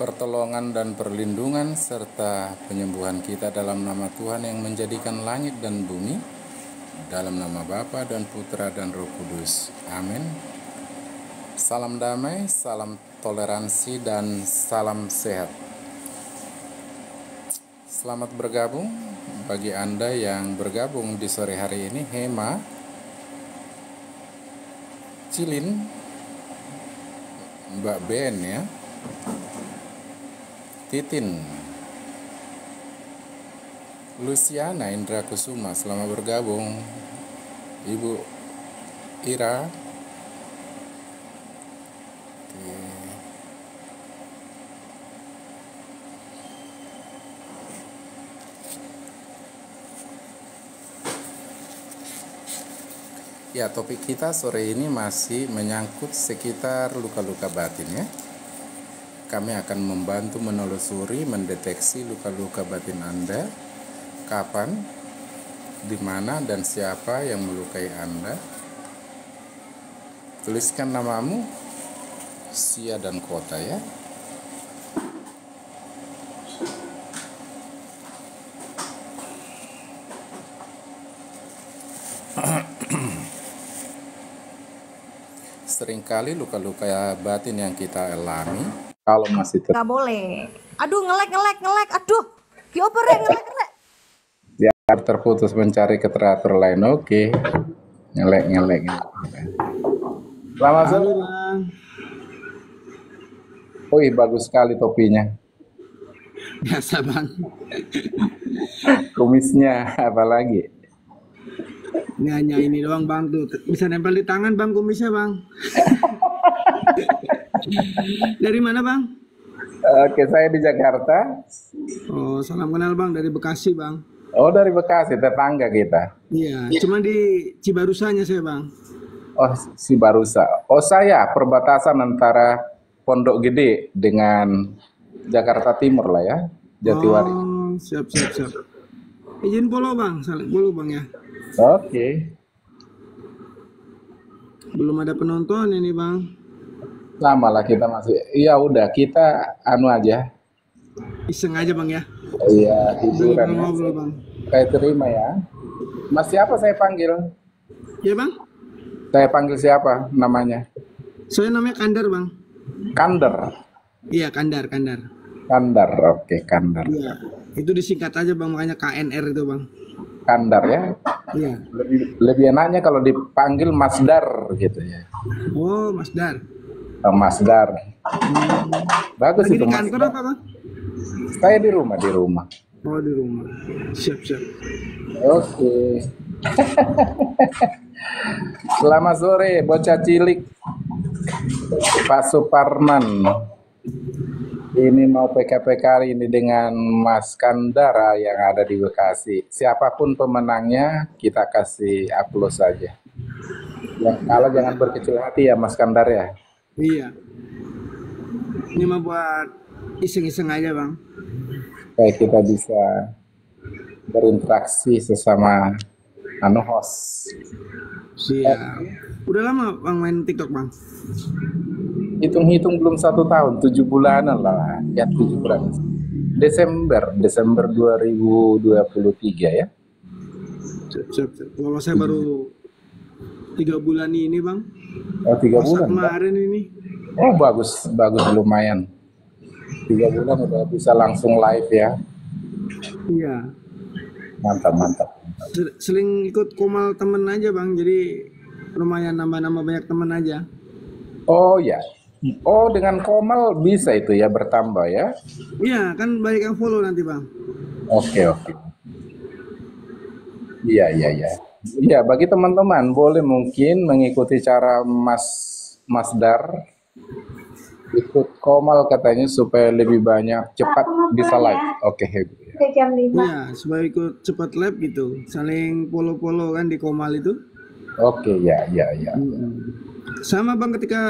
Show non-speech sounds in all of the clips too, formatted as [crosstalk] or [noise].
pertolongan dan perlindungan serta penyembuhan kita dalam nama Tuhan yang menjadikan langit dan bumi dalam nama Bapa dan Putra dan Roh Kudus. Amin. Salam damai, salam toleransi dan salam sehat. Selamat bergabung bagi Anda yang bergabung di sore hari ini Hema Cilin Mbak Ben ya Titin Luciana Indra Kusuma selamat bergabung Ibu Ira Oke. Ya, topik kita sore ini masih menyangkut sekitar luka-luka batin ya. Kami akan membantu menelusuri, mendeteksi luka-luka batin Anda, kapan, di mana, dan siapa yang melukai Anda. Tuliskan namamu, sia, dan kota ya. [clears throat] seringkali luka-luka batin yang kita alami kalau masih tetap. boleh. Aduh ngelek ngelek ngelek. Aduh. ya ngelek ngelek. Ya terputus mencari keteratur lain. Oke. Okay. Ngelek ngelek. Selamat sore. Wih bagus sekali topinya. Biasa bang. Kumisnya apalagi. Ini hanya ini doang bang tuh. Bisa nempel di tangan bang kumisnya bang. [laughs] [laughs] dari mana bang? Oke, saya di Jakarta. Oh, salam kenal bang dari Bekasi bang. Oh, dari Bekasi, tetangga kita. Iya, cuma di Cibarusanya saya bang. Oh, Cibarusa. Oh, saya perbatasan antara Pondok Gede dengan Jakarta Timur lah ya, Jatiwari. Oh, siap siap siap. Izin polo bang, saling polo bang ya. Oke. Okay. Belum ada penonton ini bang sama lah kita masih iya udah kita anu aja iseng aja bang ya iya hiburan kan kayak ya. terima ya mas siapa saya panggil ya bang saya panggil siapa namanya saya namanya Kandar bang Kandar iya Kandar Kandar Kandar oke Kandar iya itu disingkat aja bang makanya KNR itu bang Kandar ya. Iya. Lebih lebih enaknya kalau dipanggil Masdar gitu ya. Oh, Masdar Masdar. Bagus Lagi itu. Di kantor apa, Saya di rumah, di rumah. Oh, di rumah. Siap, siap. Oke. Okay. [laughs] Selamat sore, bocah cilik. Pak Suparman. Ini mau PKP kali ini dengan Mas Kandara yang ada di Bekasi. Siapapun pemenangnya, kita kasih aplaus saja. Ya, kalau jangan berkecil hati ya Mas Kandar ya. Iya. Ini mah buat iseng-iseng aja bang. Kayak kita bisa berinteraksi sesama anu host. Eh, Udah lama bang main TikTok bang? Hitung-hitung belum satu tahun, tujuh bulan lah. Ya tujuh bulan. Desember, Desember 2023 ya. Cep, cep, cep. Kalau saya baru tiga bulan ini bang oh tiga Masa bulan kemarin bang. ini oh bagus bagus lumayan tiga bulan udah bisa langsung live ya iya mantap mantap seling ikut komal temen aja bang jadi lumayan nambah nama banyak temen aja oh ya Oh, dengan Komal bisa itu ya bertambah ya? Iya, kan banyak yang follow nanti bang. Oke okay, oke. Okay. Iya iya iya. Iya, bagi teman-teman boleh mungkin mengikuti cara Mas Masdar ikut komal katanya supaya lebih banyak cepat ah, bisa live. Oke, okay, ya. jam Ya, supaya ikut cepat live gitu. Saling polo-polo kan di komal itu. Oke, okay, ya, ya, ya. Mm-hmm. Sama Bang ketika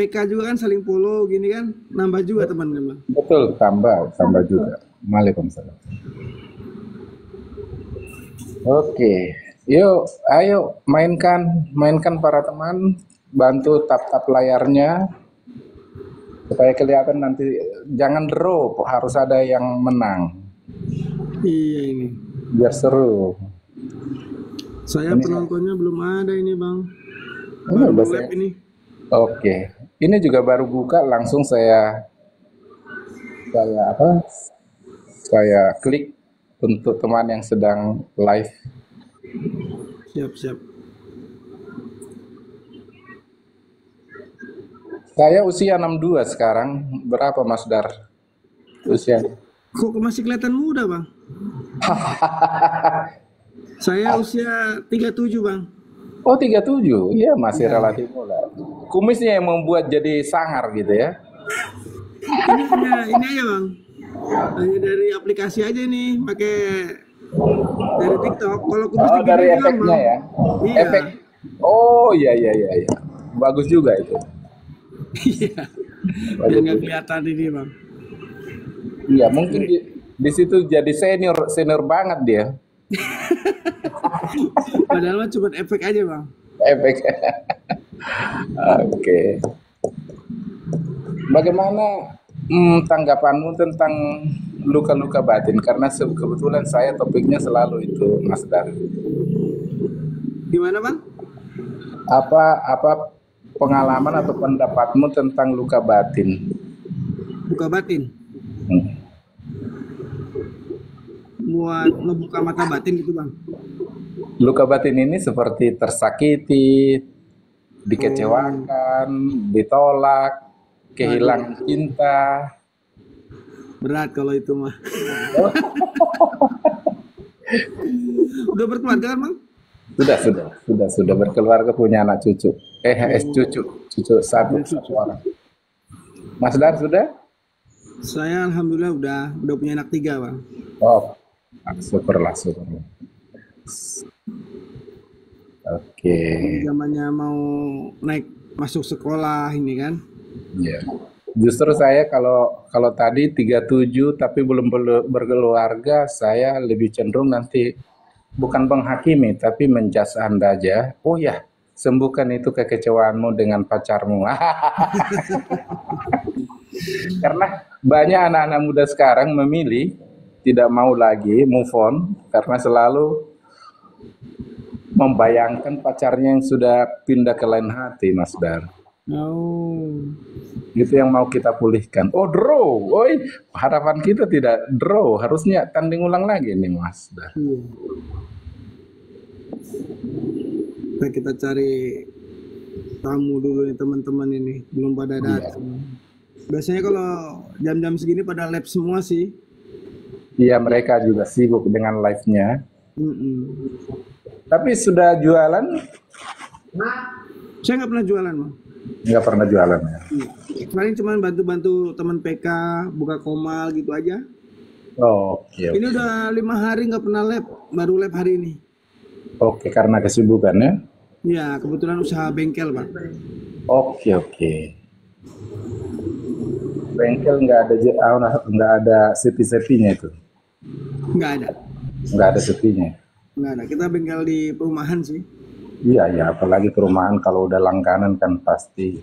PK juga kan saling polo gini kan nambah juga teman-teman. Betul, tambah, tambah juga. Waalaikumsalam. Oke. Okay. Yuk, ayo mainkan, mainkan para teman, bantu tap-tap layarnya supaya kelihatan nanti jangan drop, harus ada yang menang. ini. Biar seru. Saya ini penontonnya belum ada ini, Bang. Baru ini web ini. Oke. Ini juga baru buka langsung saya saya apa? Saya klik untuk teman yang sedang live Siap, siap. Saya usia 62 sekarang. Berapa Mas Dar? Usia. Kok masih kelihatan muda, Bang? [laughs] Saya usia 37, Bang. Oh, 37. Iya, masih ya. relatif muda. Kumisnya yang membuat jadi sangar gitu ya. ini, ini aja, Bang. Dari aplikasi aja nih, pakai dari TikTok kalau kubis oh, ah, dari efeknya ya iya. efek oh iya iya iya iya bagus juga itu iya yang nggak kelihatan ini bang iya mungkin di, di situ jadi senior senior banget dia [laughs] padahal cuma efek aja bang efek oke okay. bagaimana hmm, tanggapanmu tentang luka-luka batin karena kebetulan saya topiknya selalu itu Mas Dar. Gimana bang? Apa apa pengalaman atau pendapatmu tentang luka batin? Luka batin. Hmm. Buat membuka mata batin gitu bang. Luka batin ini seperti tersakiti, dikecewakan, oh. ditolak, kehilangan cinta Berat kalau itu mah. [laughs] Udah berkeluarga kan, Bang? Sudah, sudah, sudah, sudah berkeluarga punya anak cucu. Eh, es eh, oh. cucu, cucu satu, suara Mas Dar sudah? Saya alhamdulillah udah udah punya anak tiga, Bang. Oh, ah, super lah super Oke. Okay. Zamannya mau naik masuk sekolah ini kan. Iya. Yeah. Justru saya kalau kalau tadi 37 tapi belum berkeluarga, saya lebih cenderung nanti bukan menghakimi tapi menjas Anda aja. Oh ya, sembuhkan itu kekecewaanmu dengan pacarmu. [laughs] Karena banyak anak-anak muda sekarang memilih tidak mau lagi move on karena selalu membayangkan pacarnya yang sudah pindah ke lain hati, Mas Dar. Oh. Itu yang mau kita pulihkan. Oh, draw. Oi, harapan kita tidak draw, harusnya tanding ulang lagi nih, Mas. Hmm. Nah, kita cari tamu dulu nih teman-teman ini, belum pada iya. datang. Iya. Biasanya kalau jam-jam segini pada live semua sih. Iya, mereka juga sibuk dengan live-nya. Mm -mm. Tapi sudah jualan? Nah. Saya nggak pernah jualan, mas. Nggak pernah jualan ya. Paling iya. cuma bantu-bantu teman PK, buka komal gitu aja. oke. ini okay. udah lima hari nggak pernah lab, baru lab hari ini. Oke, okay, karena kesibukannya ya? Iya, kebetulan usaha bengkel, Pak. Oke, okay, oke. Okay. Bengkel nggak ada ah, nggak ada sepi-sepinya itu? Nggak ada. Nggak ada sepinya. Nggak ada. Kita bengkel di perumahan sih. Iya ya, apalagi perumahan kalau udah langganan kan pasti.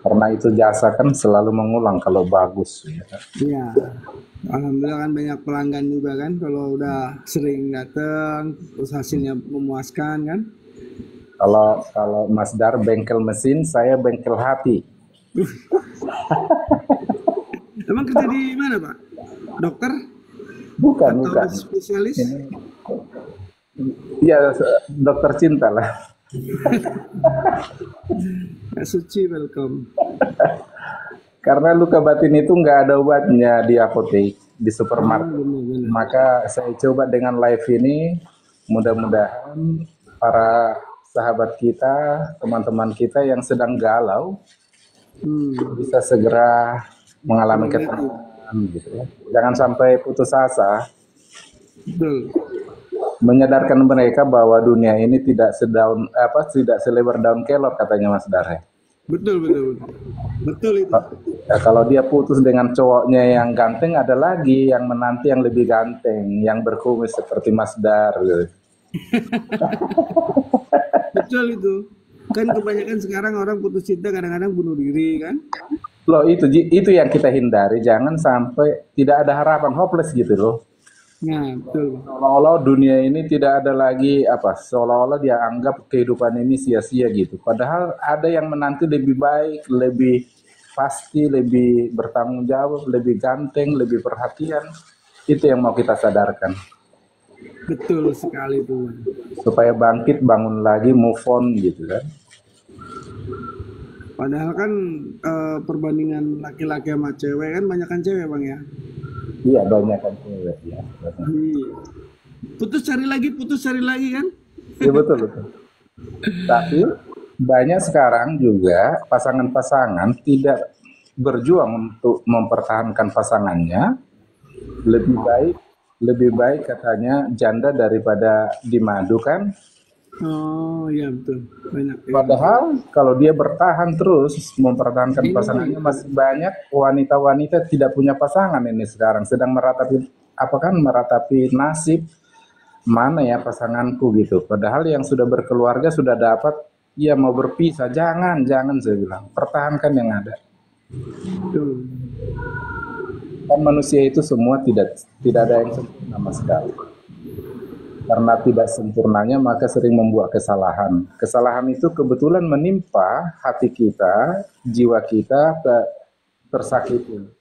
Karena itu jasa kan selalu mengulang kalau bagus. Ya. Iya. Alhamdulillah kan banyak pelanggan juga kan kalau udah sering datang, terus hasilnya memuaskan kan. Kalau kalau Mas Dar bengkel mesin, saya bengkel hati. [laughs] Emang kerja di mana Pak? Dokter? Bukan, Atau bukan. Spesialis? Ini Iya, dokter cinta lah. Suci, welcome. Karena luka batin itu nggak ada obatnya di apotek, di supermarket. Hmm, Maka saya coba dengan live ini, mudah-mudahan para sahabat kita, teman-teman kita yang sedang galau, hmm. bisa segera mengalami ketenangan gitu ya. Jangan sampai putus asa. Betul menyadarkan mereka bahwa dunia ini tidak sedaun apa tidak selebar daun kelor katanya Mas Dare. Ya. Betul betul betul, betul itu. Ya, kalau dia putus dengan cowoknya yang ganteng ada lagi yang menanti yang lebih ganteng yang berkumis seperti Mas Dar. Gitu. [laughs] betul itu. Kan kebanyakan sekarang orang putus cinta kadang-kadang bunuh diri kan? Loh itu itu yang kita hindari jangan sampai tidak ada harapan hopeless gitu loh. Nah, betul. Seolah-olah dunia ini tidak ada lagi apa, seolah-olah dia anggap kehidupan ini sia-sia gitu. Padahal ada yang menanti lebih baik, lebih pasti, lebih bertanggung jawab, lebih ganteng, lebih perhatian. Itu yang mau kita sadarkan. Betul sekali, Bu. Supaya bangkit, bangun lagi, move on gitu kan. Padahal kan e, perbandingan laki-laki sama cewek kan banyak kan cewek bang ya? Iya banyak kan cewek ya. Putus cari lagi, putus cari lagi kan? Iya betul betul. Tapi banyak sekarang juga pasangan-pasangan tidak berjuang untuk mempertahankan pasangannya. Lebih baik lebih baik katanya janda daripada dimadu kan? Oh iya betul banyak. Ya. Padahal kalau dia bertahan terus mempertahankan iya, pasangannya masih banyak wanita-wanita tidak punya pasangan ini sekarang sedang meratapi apa kan meratapi nasib mana ya pasanganku gitu. Padahal yang sudah berkeluarga sudah dapat ya mau berpisah jangan jangan saya bilang pertahankan yang ada. Dan manusia itu semua tidak tidak ada yang sempurna sama sekali karena tidak sempurnanya maka sering membuat kesalahan. Kesalahan itu kebetulan menimpa hati kita, jiwa kita tersakiti.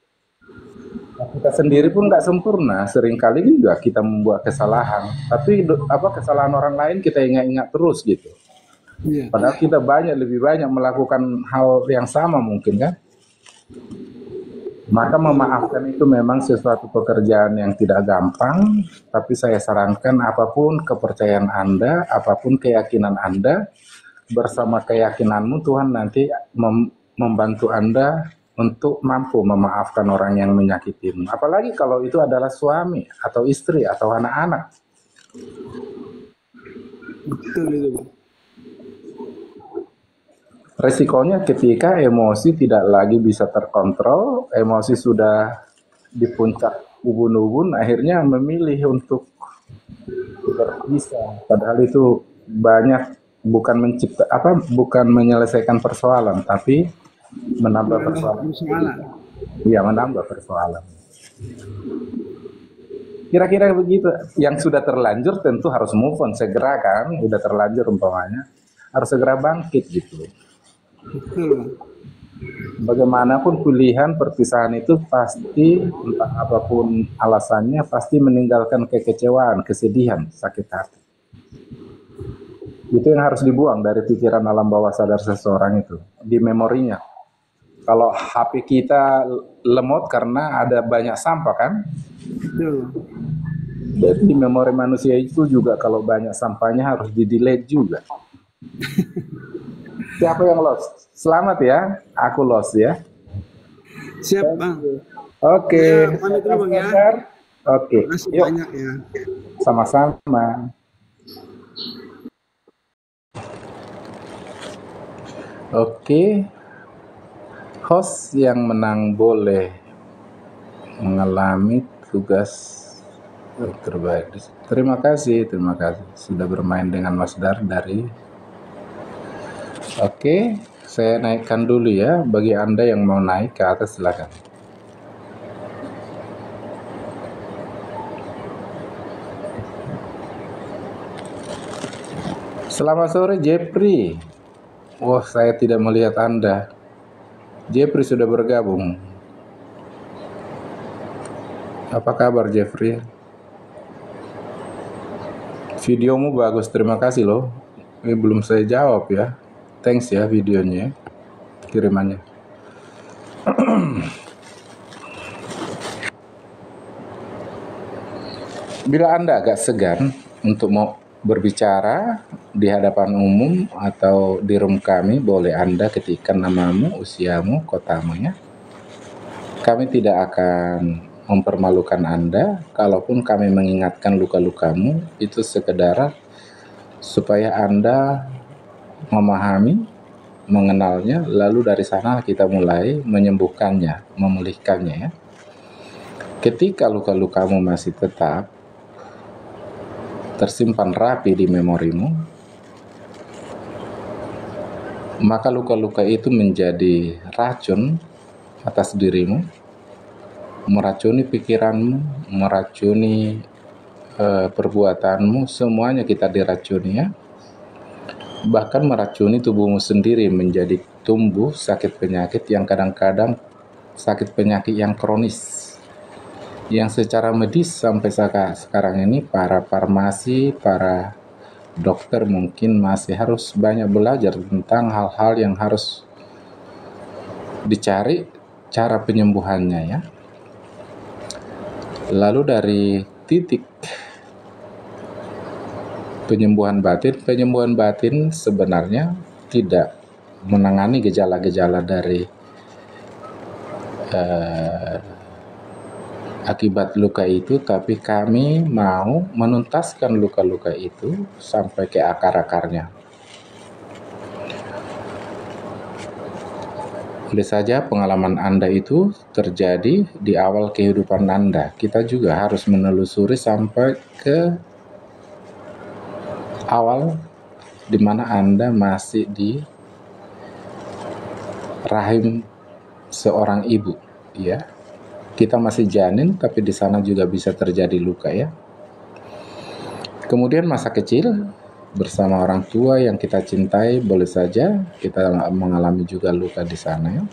Nah, kita sendiri pun nggak sempurna, seringkali juga kita membuat kesalahan. Tapi apa kesalahan orang lain kita ingat-ingat terus gitu. Iya. Padahal kita banyak lebih banyak melakukan hal yang sama mungkin kan. Maka memaafkan itu memang sesuatu pekerjaan yang tidak gampang, tapi saya sarankan apapun kepercayaan Anda, apapun keyakinan Anda, bersama keyakinanmu Tuhan nanti mem membantu Anda untuk mampu memaafkan orang yang menyakitimu. Apalagi kalau itu adalah suami atau istri atau anak-anak. Betul itu, Resikonya ketika emosi tidak lagi bisa terkontrol, emosi sudah di puncak ubun-ubun, akhirnya memilih untuk berpisah. Padahal itu banyak bukan mencipta apa bukan menyelesaikan persoalan, tapi menambah persoalan. Iya, menambah persoalan. Kira-kira begitu. Yang sudah terlanjur tentu harus move on segera kan, Sudah terlanjur umpamanya, harus segera bangkit gitu. Bagaimanapun pilihan perpisahan itu pasti entah apapun alasannya pasti meninggalkan kekecewaan, kesedihan, sakit hati. Itu yang harus dibuang dari pikiran alam bawah sadar seseorang itu di memorinya. Kalau HP kita lemot karena ada banyak sampah kan? Betul. Jadi memori manusia itu juga kalau banyak sampahnya harus di delete juga. [laughs] Siapa yang lost? Selamat ya. Aku lost ya. Siap, Bang. Oke. Okay. Ya, Bang, Oke. Yuk. Banyak ya. Sama-sama. Oke. Host yang menang boleh mengalami tugas terbaik. Terima kasih, terima kasih sudah bermain dengan Mas Dar dari Oke, saya naikkan dulu ya. Bagi Anda yang mau naik ke atas silakan. Selamat sore Jepri. Wah, saya tidak melihat Anda. Jeffrey sudah bergabung. Apa kabar Jeffrey? Videomu bagus, terima kasih loh. Ini belum saya jawab ya thanks ya videonya kirimannya bila anda agak segan untuk mau berbicara di hadapan umum atau di room kami boleh anda ketikkan namamu usiamu kotamu ya kami tidak akan mempermalukan Anda, kalaupun kami mengingatkan luka-lukamu, itu sekedar supaya Anda memahami, mengenalnya, lalu dari sana kita mulai menyembuhkannya, memulihkannya ya. Ketika luka lukamu masih tetap tersimpan rapi di memorimu, maka luka-luka itu menjadi racun atas dirimu, meracuni pikiranmu, meracuni uh, perbuatanmu, semuanya kita diracuni ya bahkan meracuni tubuhmu sendiri menjadi tumbuh sakit penyakit yang kadang-kadang sakit penyakit yang kronis yang secara medis sampai sekarang ini para farmasi, para dokter mungkin masih harus banyak belajar tentang hal-hal yang harus dicari cara penyembuhannya ya. Lalu dari titik penyembuhan batin. Penyembuhan batin sebenarnya tidak menangani gejala-gejala dari uh, akibat luka itu, tapi kami mau menuntaskan luka-luka itu sampai ke akar-akarnya. Boleh saja pengalaman Anda itu terjadi di awal kehidupan Anda. Kita juga harus menelusuri sampai ke awal di mana Anda masih di rahim seorang ibu, ya. Kita masih janin tapi di sana juga bisa terjadi luka ya. Kemudian masa kecil bersama orang tua yang kita cintai boleh saja kita mengalami juga luka di sana ya.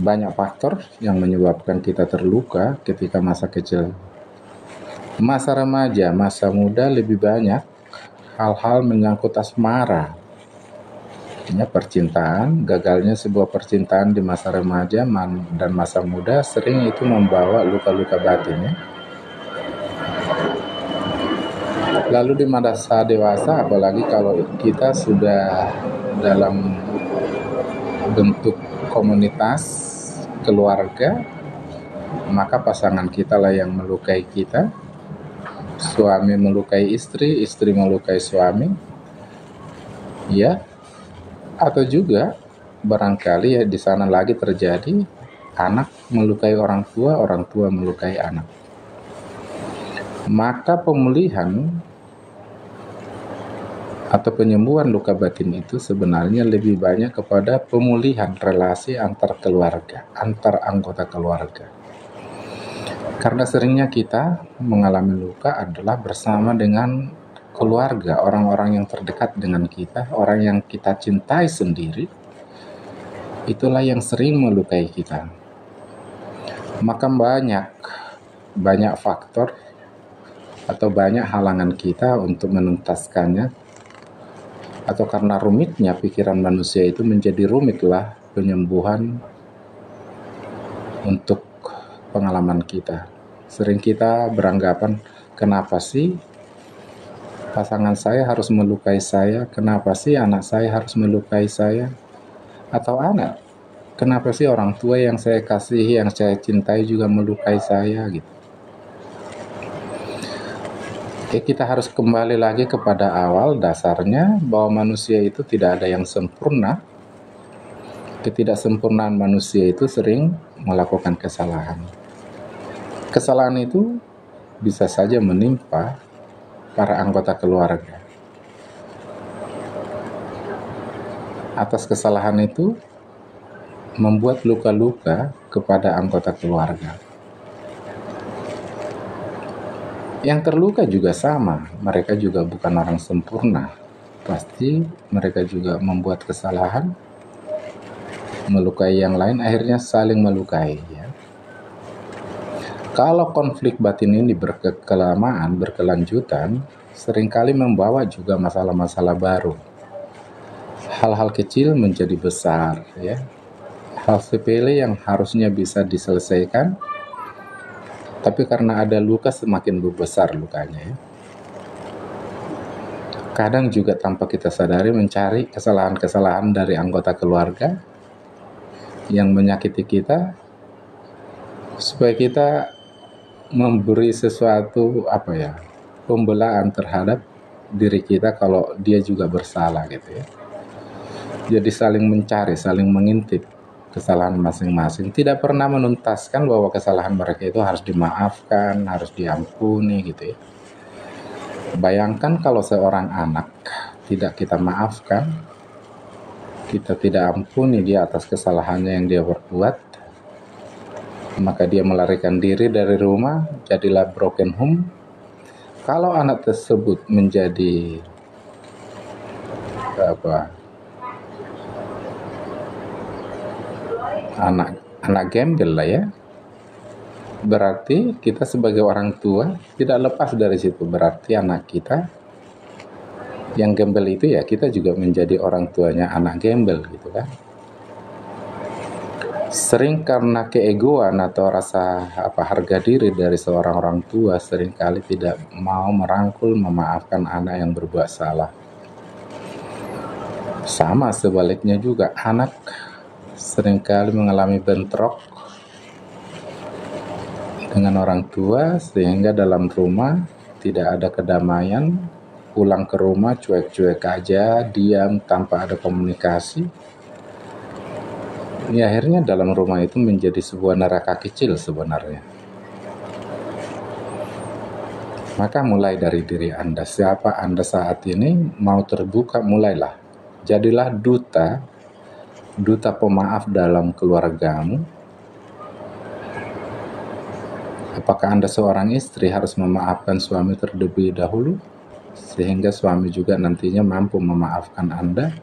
Banyak faktor yang menyebabkan kita terluka ketika masa kecil masa remaja, masa muda lebih banyak hal-hal menyangkut asmara. Artinya percintaan, gagalnya sebuah percintaan di masa remaja dan masa muda sering itu membawa luka-luka batin ya. Lalu di masa dewasa, apalagi kalau kita sudah dalam bentuk komunitas keluarga, maka pasangan kita lah yang melukai kita, suami melukai istri, istri melukai suami, ya, atau juga barangkali ya di sana lagi terjadi anak melukai orang tua, orang tua melukai anak. Maka pemulihan atau penyembuhan luka batin itu sebenarnya lebih banyak kepada pemulihan relasi antar keluarga, antar anggota keluarga. Karena seringnya kita mengalami luka adalah bersama dengan keluarga, orang-orang yang terdekat dengan kita, orang yang kita cintai sendiri. Itulah yang sering melukai kita. Maka banyak banyak faktor atau banyak halangan kita untuk menuntaskannya atau karena rumitnya pikiran manusia itu menjadi rumitlah penyembuhan untuk pengalaman kita. Sering kita beranggapan, kenapa sih pasangan saya harus melukai saya? Kenapa sih anak saya harus melukai saya? Atau anak, kenapa sih orang tua yang saya kasihi, yang saya cintai juga melukai saya gitu? Oke, kita harus kembali lagi kepada awal dasarnya bahwa manusia itu tidak ada yang sempurna. Ketidaksempurnaan manusia itu sering melakukan kesalahan. Kesalahan itu bisa saja menimpa para anggota keluarga. Atas kesalahan itu, membuat luka-luka kepada anggota keluarga. Yang terluka juga sama, mereka juga bukan orang sempurna. Pasti mereka juga membuat kesalahan, melukai yang lain, akhirnya saling melukai. Ya. Kalau konflik batin ini berkelamaan, berkelanjutan, seringkali membawa juga masalah-masalah baru. Hal-hal kecil menjadi besar, ya. Hal sepele yang harusnya bisa diselesaikan, tapi karena ada luka semakin besar lukanya. Ya. Kadang juga tanpa kita sadari mencari kesalahan-kesalahan dari anggota keluarga yang menyakiti kita supaya kita memberi sesuatu apa ya pembelaan terhadap diri kita kalau dia juga bersalah gitu ya. Jadi saling mencari, saling mengintip kesalahan masing-masing. Tidak pernah menuntaskan bahwa kesalahan mereka itu harus dimaafkan, harus diampuni gitu ya. Bayangkan kalau seorang anak tidak kita maafkan, kita tidak ampuni dia atas kesalahannya yang dia berbuat maka dia melarikan diri dari rumah, jadilah broken home. Kalau anak tersebut menjadi apa? Anak anak gembel lah ya. Berarti kita sebagai orang tua tidak lepas dari situ. Berarti anak kita yang gembel itu ya kita juga menjadi orang tuanya anak gembel gitu kan sering karena keegoan atau rasa apa harga diri dari seorang orang tua seringkali tidak mau merangkul memaafkan anak yang berbuat salah. Sama sebaliknya juga anak seringkali mengalami bentrok dengan orang tua sehingga dalam rumah tidak ada kedamaian, pulang ke rumah cuek-cuek aja, diam tanpa ada komunikasi ya akhirnya dalam rumah itu menjadi sebuah neraka kecil sebenarnya. Maka mulai dari diri Anda, siapa Anda saat ini mau terbuka mulailah. Jadilah duta, duta pemaaf dalam keluargamu. Apakah Anda seorang istri harus memaafkan suami terlebih dahulu sehingga suami juga nantinya mampu memaafkan Anda?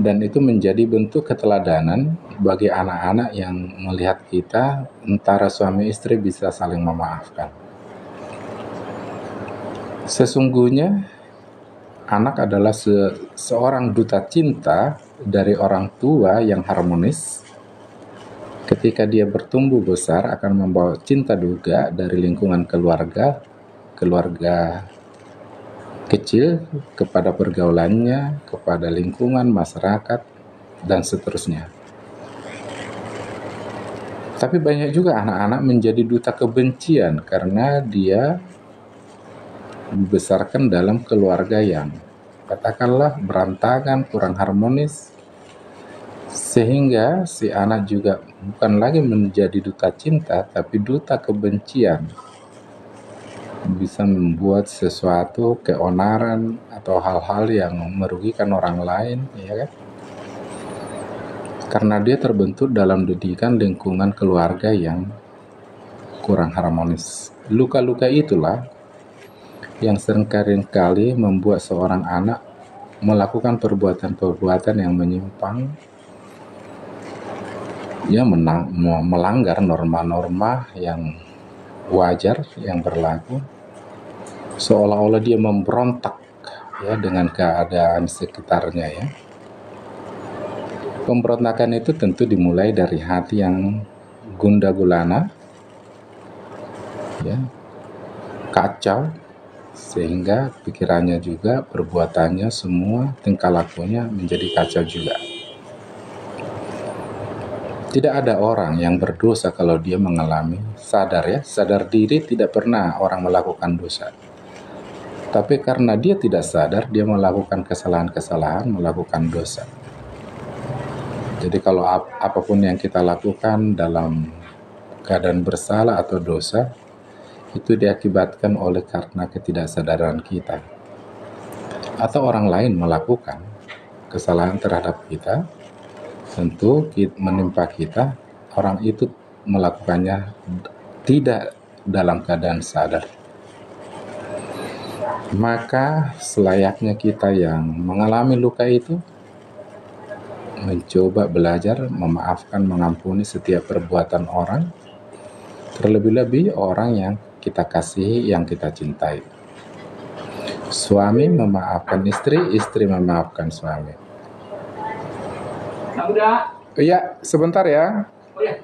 dan itu menjadi bentuk keteladanan bagi anak-anak yang melihat kita antara suami istri bisa saling memaafkan. Sesungguhnya anak adalah se seorang duta cinta dari orang tua yang harmonis. Ketika dia bertumbuh besar akan membawa cinta duga dari lingkungan keluarga, keluarga kecil kepada pergaulannya, kepada lingkungan masyarakat, dan seterusnya. Tapi banyak juga anak-anak menjadi duta kebencian karena dia dibesarkan dalam keluarga yang katakanlah berantakan, kurang harmonis, sehingga si anak juga bukan lagi menjadi duta cinta, tapi duta kebencian bisa membuat sesuatu keonaran atau hal-hal yang merugikan orang lain, ya kan? Karena dia terbentuk dalam didikan lingkungan keluarga yang kurang harmonis. Luka-luka itulah yang sering kali membuat seorang anak melakukan perbuatan-perbuatan yang menyimpang ya menang, melanggar norma-norma yang wajar yang berlaku seolah-olah dia memberontak ya dengan keadaan sekitarnya ya. Pemberontakan itu tentu dimulai dari hati yang gunda gulana ya kacau sehingga pikirannya juga perbuatannya semua tingkah lakunya menjadi kacau juga tidak ada orang yang berdosa kalau dia mengalami sadar ya sadar diri tidak pernah orang melakukan dosa tapi karena dia tidak sadar dia melakukan kesalahan-kesalahan, melakukan dosa. Jadi kalau ap apapun yang kita lakukan dalam keadaan bersalah atau dosa itu diakibatkan oleh karena ketidaksadaran kita atau orang lain melakukan kesalahan terhadap kita tentu menimpa kita orang itu melakukannya tidak dalam keadaan sadar maka selayaknya kita yang mengalami luka itu mencoba belajar memaafkan, mengampuni setiap perbuatan orang, terlebih-lebih orang yang kita kasihi, yang kita cintai. Suami memaafkan istri, istri memaafkan suami. Iya, sebentar ya. ya.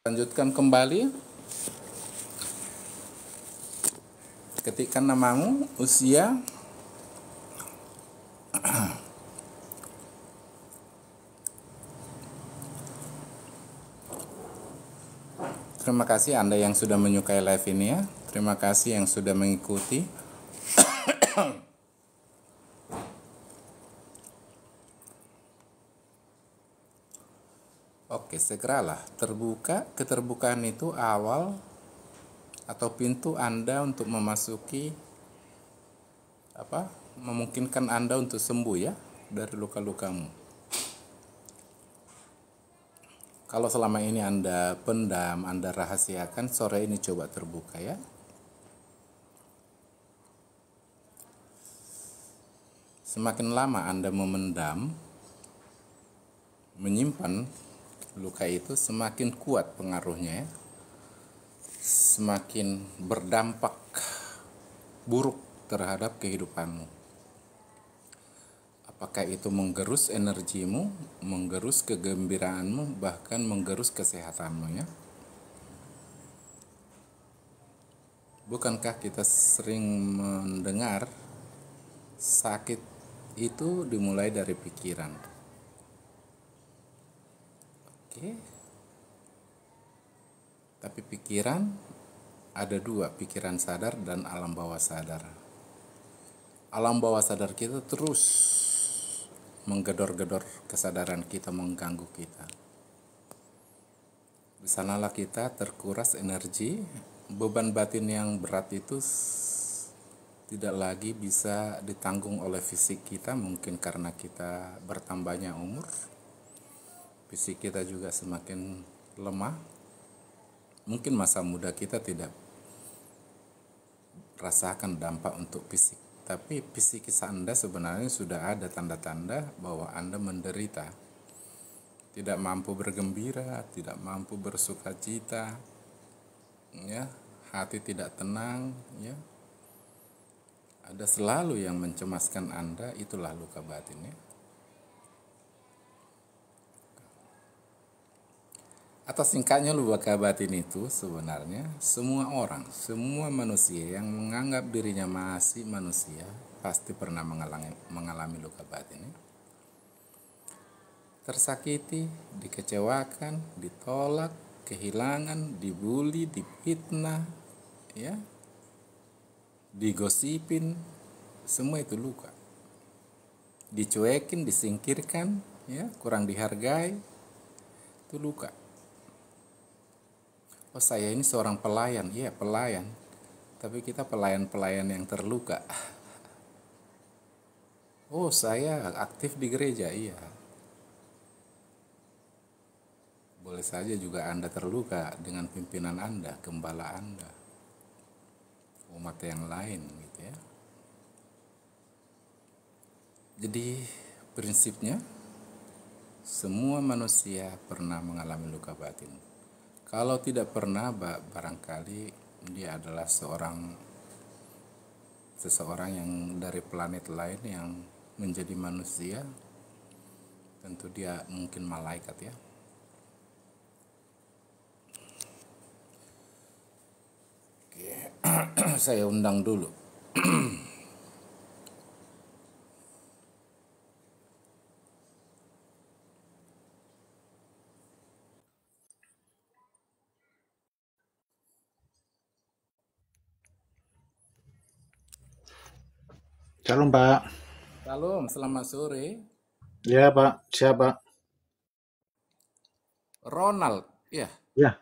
lanjutkan kembali ketikkan namamu usia Terima kasih Anda yang sudah menyukai live ini ya. Terima kasih yang sudah mengikuti. Oke, segeralah terbuka. Keterbukaan itu awal atau pintu Anda untuk memasuki apa? memungkinkan Anda untuk sembuh ya dari luka-lukamu. Kalau selama ini Anda pendam, Anda rahasiakan, sore ini coba terbuka ya. Semakin lama Anda memendam, menyimpan luka itu semakin kuat pengaruhnya ya. semakin berdampak buruk terhadap kehidupanmu apakah itu menggerus energimu menggerus kegembiraanmu bahkan menggerus kesehatanmu ya bukankah kita sering mendengar sakit itu dimulai dari pikiran Oke. Tapi pikiran ada dua, pikiran sadar dan alam bawah sadar. Alam bawah sadar kita terus menggedor-gedor kesadaran kita mengganggu kita. Di sanalah kita terkuras energi, beban batin yang berat itu tidak lagi bisa ditanggung oleh fisik kita mungkin karena kita bertambahnya umur fisik kita juga semakin lemah mungkin masa muda kita tidak rasakan dampak untuk fisik tapi fisik Anda sebenarnya sudah ada tanda-tanda bahwa Anda menderita tidak mampu bergembira tidak mampu bersuka cita ya hati tidak tenang ya ada selalu yang mencemaskan Anda itulah luka batinnya atas singkatnya lubaka batin itu sebenarnya semua orang, semua manusia yang menganggap dirinya masih manusia pasti pernah mengalami, mengalami luka batin. Tersakiti, dikecewakan, ditolak, kehilangan, dibully, dipitnah, ya, digosipin, semua itu luka. Dicuekin, disingkirkan, ya, kurang dihargai, itu luka oh saya ini seorang pelayan iya pelayan tapi kita pelayan-pelayan yang terluka [laughs] oh saya aktif di gereja iya boleh saja juga anda terluka dengan pimpinan anda gembala anda umat yang lain gitu ya jadi prinsipnya semua manusia pernah mengalami luka batin kalau tidak pernah barangkali dia adalah seorang seseorang yang dari planet lain yang menjadi manusia tentu dia mungkin malaikat ya oke [clears throat] saya undang dulu [clears throat] Shalom Pak. Shalom, selamat sore. Ya Pak, siapa? Ronald, ya. Ya,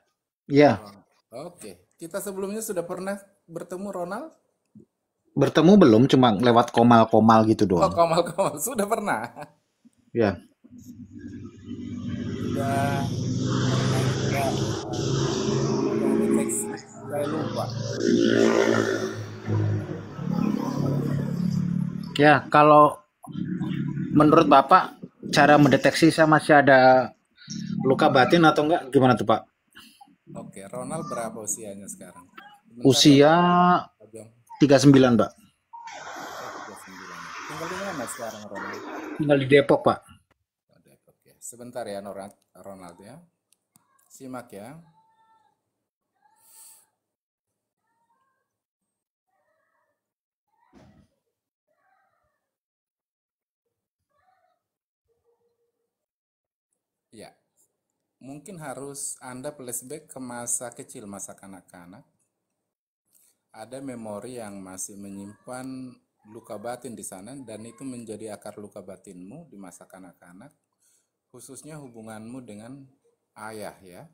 ya. Oke, kita sebelumnya sudah pernah bertemu Ronald? Bertemu belum, cuma lewat komal-komal gitu oh, doang. Oh, komal-komal, [laughs] sudah pernah. Ya. Sudah. Saya lupa. Ya, kalau menurut Bapak cara mendeteksi saya masih ada luka batin atau enggak gimana tuh, Pak? Oke, Ronald berapa usianya sekarang? Bentar ya. Usia tiga sembilan Pak. Oh, Tinggal di mana sekarang Ronald? Tinggal di Depok, Pak. Depok ya. Sebentar ya Ronald ya. Simak ya. mungkin harus Anda flashback ke masa kecil, masa kanak-kanak. Ada memori yang masih menyimpan luka batin di sana dan itu menjadi akar luka batinmu di masa kanak-kanak, khususnya hubunganmu dengan ayah ya.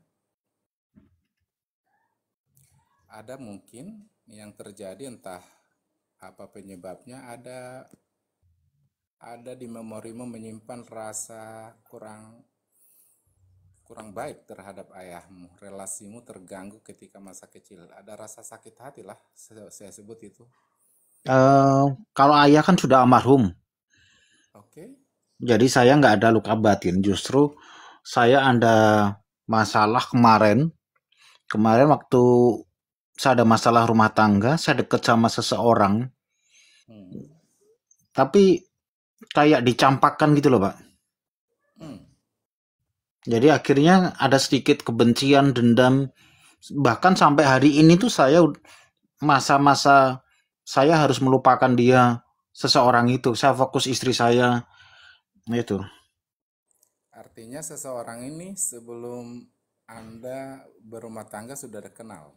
Ada mungkin yang terjadi entah apa penyebabnya ada ada di memorimu menyimpan rasa kurang kurang baik terhadap ayahmu. Relasimu terganggu ketika masa kecil. Ada rasa sakit hati lah, saya sebut itu. Uh, kalau ayah kan sudah almarhum. Oke. Okay. Jadi saya nggak ada luka batin. Justru saya ada masalah kemarin. Kemarin waktu saya ada masalah rumah tangga, saya deket sama seseorang. Hmm. Tapi kayak dicampakkan gitu loh, Pak. Jadi akhirnya ada sedikit kebencian, dendam. Bahkan sampai hari ini tuh saya masa-masa saya harus melupakan dia seseorang itu. Saya fokus istri saya itu. Artinya seseorang ini sebelum Anda berumah tangga sudah dikenal?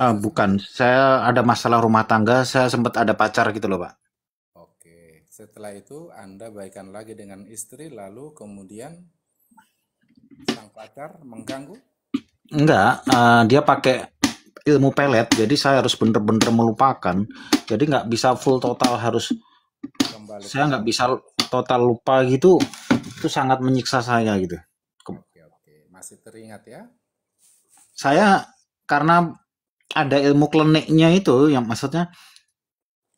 Ah, bukan, saya ada masalah rumah tangga, saya sempat ada pacar gitu loh, Pak. Oke, setelah itu Anda baikan lagi dengan istri, lalu kemudian sang pacar mengganggu? Enggak, uh, dia pakai ilmu pelet, jadi saya harus bener-bener melupakan. Jadi nggak bisa full total harus. Kembali saya nggak bisa total lupa gitu, itu sangat menyiksa saya gitu. Oke, oke, masih teringat ya? Saya karena ada ilmu kleniknya itu, yang maksudnya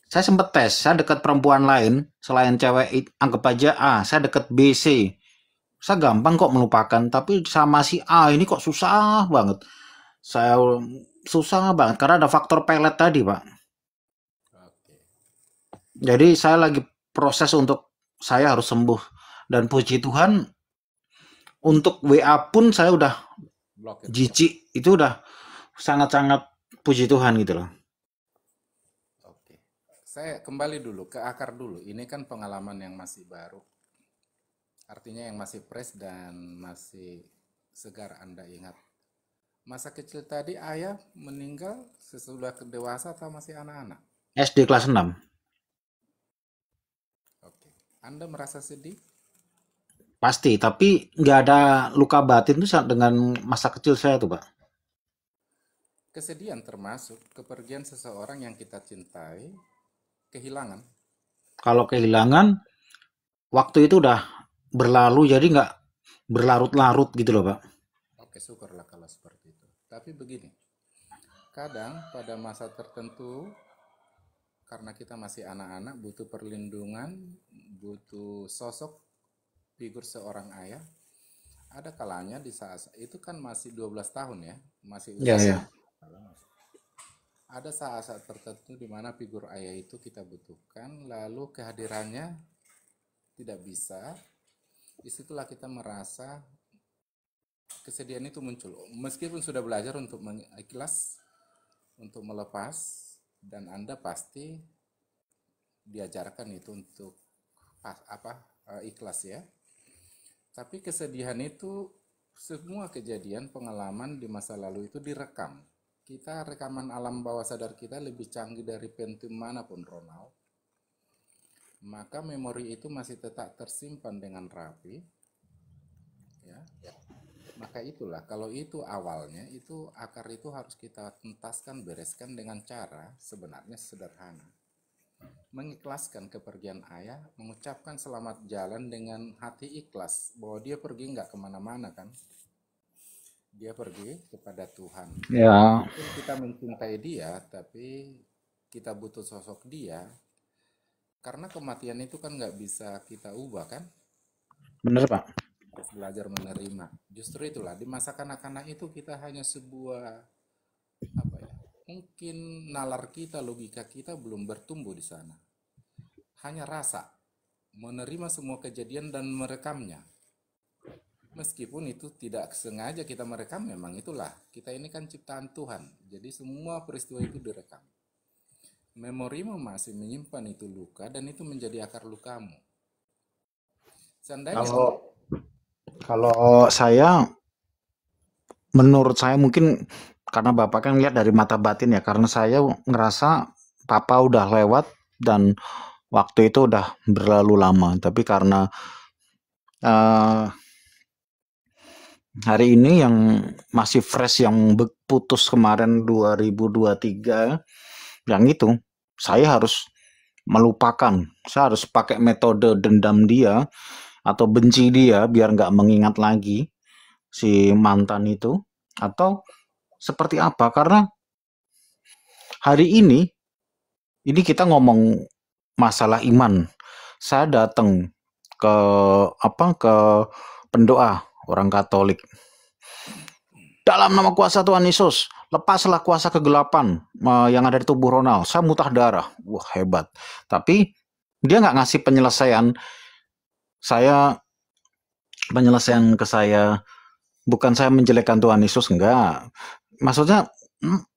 saya sempat tes, saya dekat perempuan lain selain cewek anggap aja A, saya dekat B, C saya gampang kok melupakan tapi sama si A ini kok susah banget saya susah banget karena ada faktor pelet tadi pak Oke. jadi saya lagi proses untuk saya harus sembuh dan puji Tuhan untuk WA pun saya udah ya, ya? jijik itu udah sangat-sangat puji Tuhan gitu loh Oke saya kembali dulu ke akar dulu ini kan pengalaman yang masih baru Artinya yang masih fresh dan masih segar Anda ingat. Masa kecil tadi ayah meninggal sesudah dewasa atau masih anak-anak? SD kelas 6. Oke. Anda merasa sedih? Pasti, tapi nggak ada luka batin tuh dengan masa kecil saya tuh, Pak. Kesedihan termasuk kepergian seseorang yang kita cintai, kehilangan. Kalau kehilangan, waktu itu udah berlalu jadi nggak berlarut-larut gitu loh pak. Oke syukurlah kalau seperti itu. Tapi begini, kadang pada masa tertentu karena kita masih anak-anak butuh perlindungan, butuh sosok figur seorang ayah. Ada kalanya di saat itu kan masih 12 tahun ya, masih ya, usia. ya, ya. Ada saat-saat tertentu di mana figur ayah itu kita butuhkan, lalu kehadirannya tidak bisa disitulah kita merasa kesedihan itu muncul. Meskipun sudah belajar untuk mengikhlas, untuk melepas, dan Anda pasti diajarkan itu untuk apa eh, ikhlas ya. Tapi kesedihan itu semua kejadian pengalaman di masa lalu itu direkam. Kita rekaman alam bawah sadar kita lebih canggih dari pentium manapun Ronald maka memori itu masih tetap tersimpan dengan rapi. Ya. ya. Maka itulah kalau itu awalnya itu akar itu harus kita tuntaskan bereskan dengan cara sebenarnya sederhana. Mengikhlaskan kepergian ayah, mengucapkan selamat jalan dengan hati ikhlas bahwa dia pergi nggak kemana-mana kan, dia pergi kepada Tuhan. Ya. Mungkin kita mencintai dia, tapi kita butuh sosok dia karena kematian itu kan nggak bisa kita ubah kan? Benar Pak. Harus belajar menerima. Justru itulah di masa kanak-kanak itu kita hanya sebuah apa ya? Mungkin nalar kita, logika kita belum bertumbuh di sana. Hanya rasa menerima semua kejadian dan merekamnya. Meskipun itu tidak sengaja kita merekam, memang itulah kita ini kan ciptaan Tuhan. Jadi semua peristiwa itu direkam memorimu masih menyimpan itu luka dan itu menjadi akar lukamu. Seandainya kalau kalau saya menurut saya mungkin karena Bapak kan lihat dari mata batin ya karena saya ngerasa papa udah lewat dan waktu itu udah berlalu lama tapi karena uh, hari ini yang masih fresh yang putus kemarin 2023 yang itu saya harus melupakan saya harus pakai metode dendam dia atau benci dia biar nggak mengingat lagi si mantan itu atau seperti apa karena hari ini ini kita ngomong masalah iman saya datang ke apa ke pendoa orang Katolik dalam nama kuasa Tuhan Yesus Lepaslah kuasa kegelapan uh, yang ada di tubuh Ronald. Saya mutah darah. Wah hebat. Tapi dia nggak ngasih penyelesaian. Saya penyelesaian ke saya bukan saya menjelekkan Tuhan Yesus enggak. Maksudnya hmm,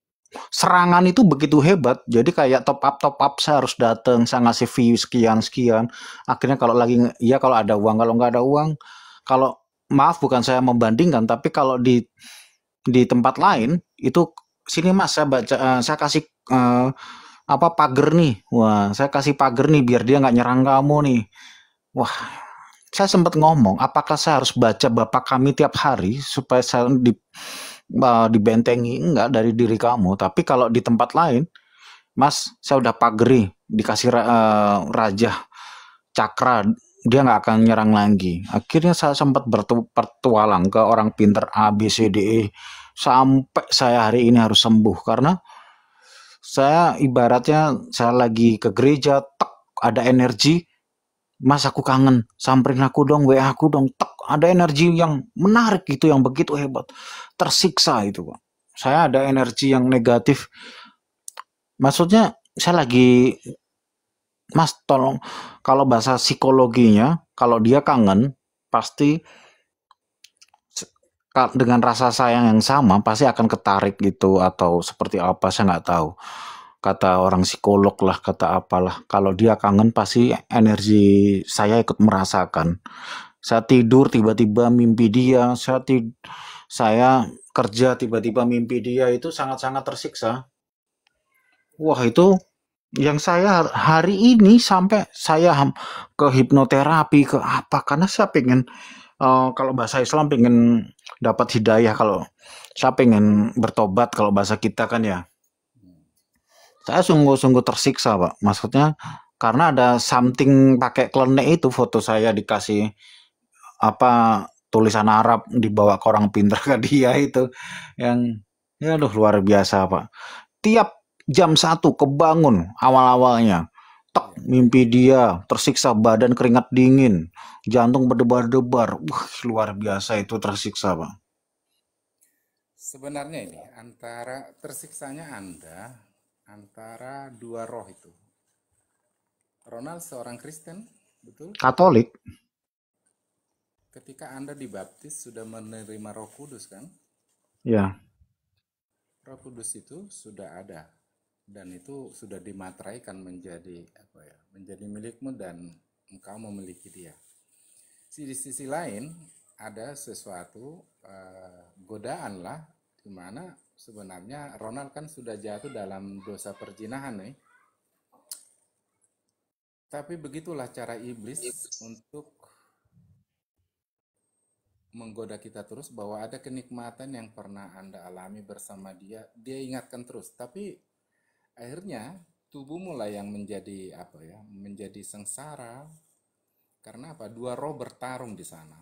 serangan itu begitu hebat jadi kayak top up top up saya harus datang saya ngasih view sekian sekian akhirnya kalau lagi ya kalau ada uang kalau nggak ada uang kalau maaf bukan saya membandingkan tapi kalau di di tempat lain itu sini mas saya baca uh, saya kasih uh, apa pagar nih wah saya kasih pagar nih biar dia nggak nyerang kamu nih wah saya sempat ngomong apakah saya harus baca bapak kami tiap hari supaya saya di uh, dibentengi enggak dari diri kamu tapi kalau di tempat lain mas saya udah pageri dikasih uh, raja cakra dia nggak akan nyerang lagi akhirnya saya sempat bertualang ke orang pinter A B C D E sampai saya hari ini harus sembuh karena saya ibaratnya saya lagi ke gereja tek ada energi mas aku kangen samperin aku dong wa aku dong tek ada energi yang menarik itu yang begitu hebat tersiksa itu pak saya ada energi yang negatif maksudnya saya lagi mas tolong kalau bahasa psikologinya kalau dia kangen pasti dengan rasa sayang yang sama pasti akan ketarik gitu atau seperti apa saya nggak tahu kata orang psikolog lah kata apalah kalau dia kangen pasti energi saya ikut merasakan saya tidur tiba-tiba mimpi dia saya saya kerja tiba-tiba mimpi dia itu sangat-sangat tersiksa wah itu yang saya hari ini sampai saya ke hipnoterapi ke apa karena saya pengen uh, kalau bahasa Islam pengen dapat hidayah kalau saya pengen bertobat kalau bahasa kita kan ya saya sungguh-sungguh tersiksa pak maksudnya karena ada something pakai klenek itu foto saya dikasih apa tulisan Arab dibawa ke orang pinter ke dia itu yang ya aduh luar biasa pak tiap jam satu kebangun awal-awalnya tak mimpi dia tersiksa badan keringat dingin jantung berdebar-debar wah luar biasa itu tersiksa bang sebenarnya ini antara tersiksanya anda antara dua roh itu Ronald seorang Kristen betul Katolik ketika anda dibaptis sudah menerima Roh Kudus kan ya Roh Kudus itu sudah ada dan itu sudah dimateraikan menjadi apa ya menjadi milikmu dan engkau memiliki dia di sisi lain ada sesuatu uh, godaan lah di mana sebenarnya Ronald kan sudah jatuh dalam dosa perjinahan nih tapi begitulah cara iblis. untuk menggoda kita terus bahwa ada kenikmatan yang pernah Anda alami bersama dia. Dia ingatkan terus. Tapi akhirnya tubuh mulai yang menjadi apa ya menjadi sengsara karena apa dua roh bertarung di sana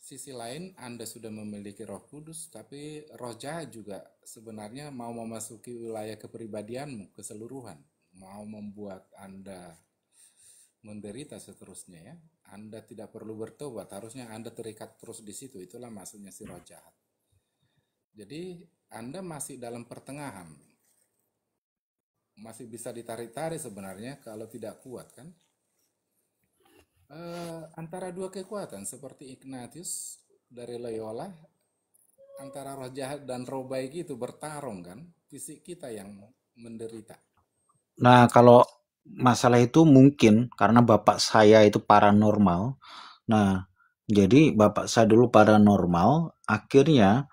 sisi lain Anda sudah memiliki Roh Kudus, tapi roh jahat juga sebenarnya mau memasuki wilayah kepribadianmu keseluruhan, mau membuat Anda menderita seterusnya ya. Anda tidak perlu bertobat, harusnya Anda terikat terus di situ. Itulah maksudnya si roh jahat. Jadi, Anda masih dalam pertengahan masih bisa ditarik-tarik sebenarnya kalau tidak kuat kan. E, antara dua kekuatan seperti Ignatius dari Loyola antara roh jahat dan roh baik itu bertarung kan fisik kita yang menderita. Nah kalau masalah itu mungkin karena bapak saya itu paranormal. Nah jadi bapak saya dulu paranormal akhirnya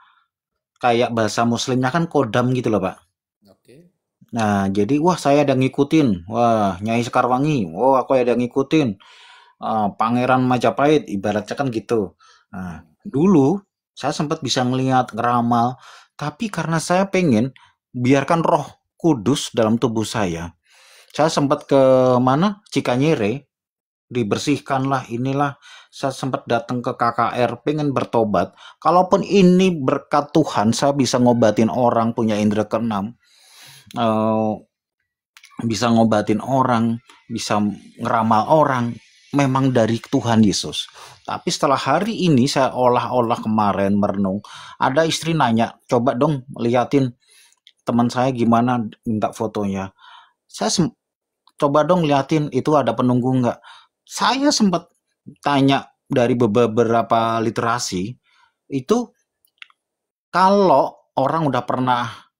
kayak bahasa muslimnya kan kodam gitu loh pak Nah, jadi wah saya ada ngikutin. Wah, Nyai Sekarwangi. Wah, aku ada ngikutin. Uh, Pangeran Majapahit ibaratnya kan gitu. Nah, dulu saya sempat bisa melihat ngeramal, tapi karena saya pengen biarkan roh kudus dalam tubuh saya. Saya sempat ke mana? Cikanyere. Dibersihkanlah inilah. Saya sempat datang ke KKR pengen bertobat. Kalaupun ini berkat Tuhan, saya bisa ngobatin orang punya indera keenam uh, bisa ngobatin orang, bisa ngeramal orang, memang dari Tuhan Yesus. Tapi setelah hari ini saya olah-olah kemarin merenung, ada istri nanya, coba dong liatin teman saya gimana minta fotonya. Saya coba dong liatin itu ada penunggu nggak. Saya sempat tanya dari beberapa literasi itu kalau orang udah pernah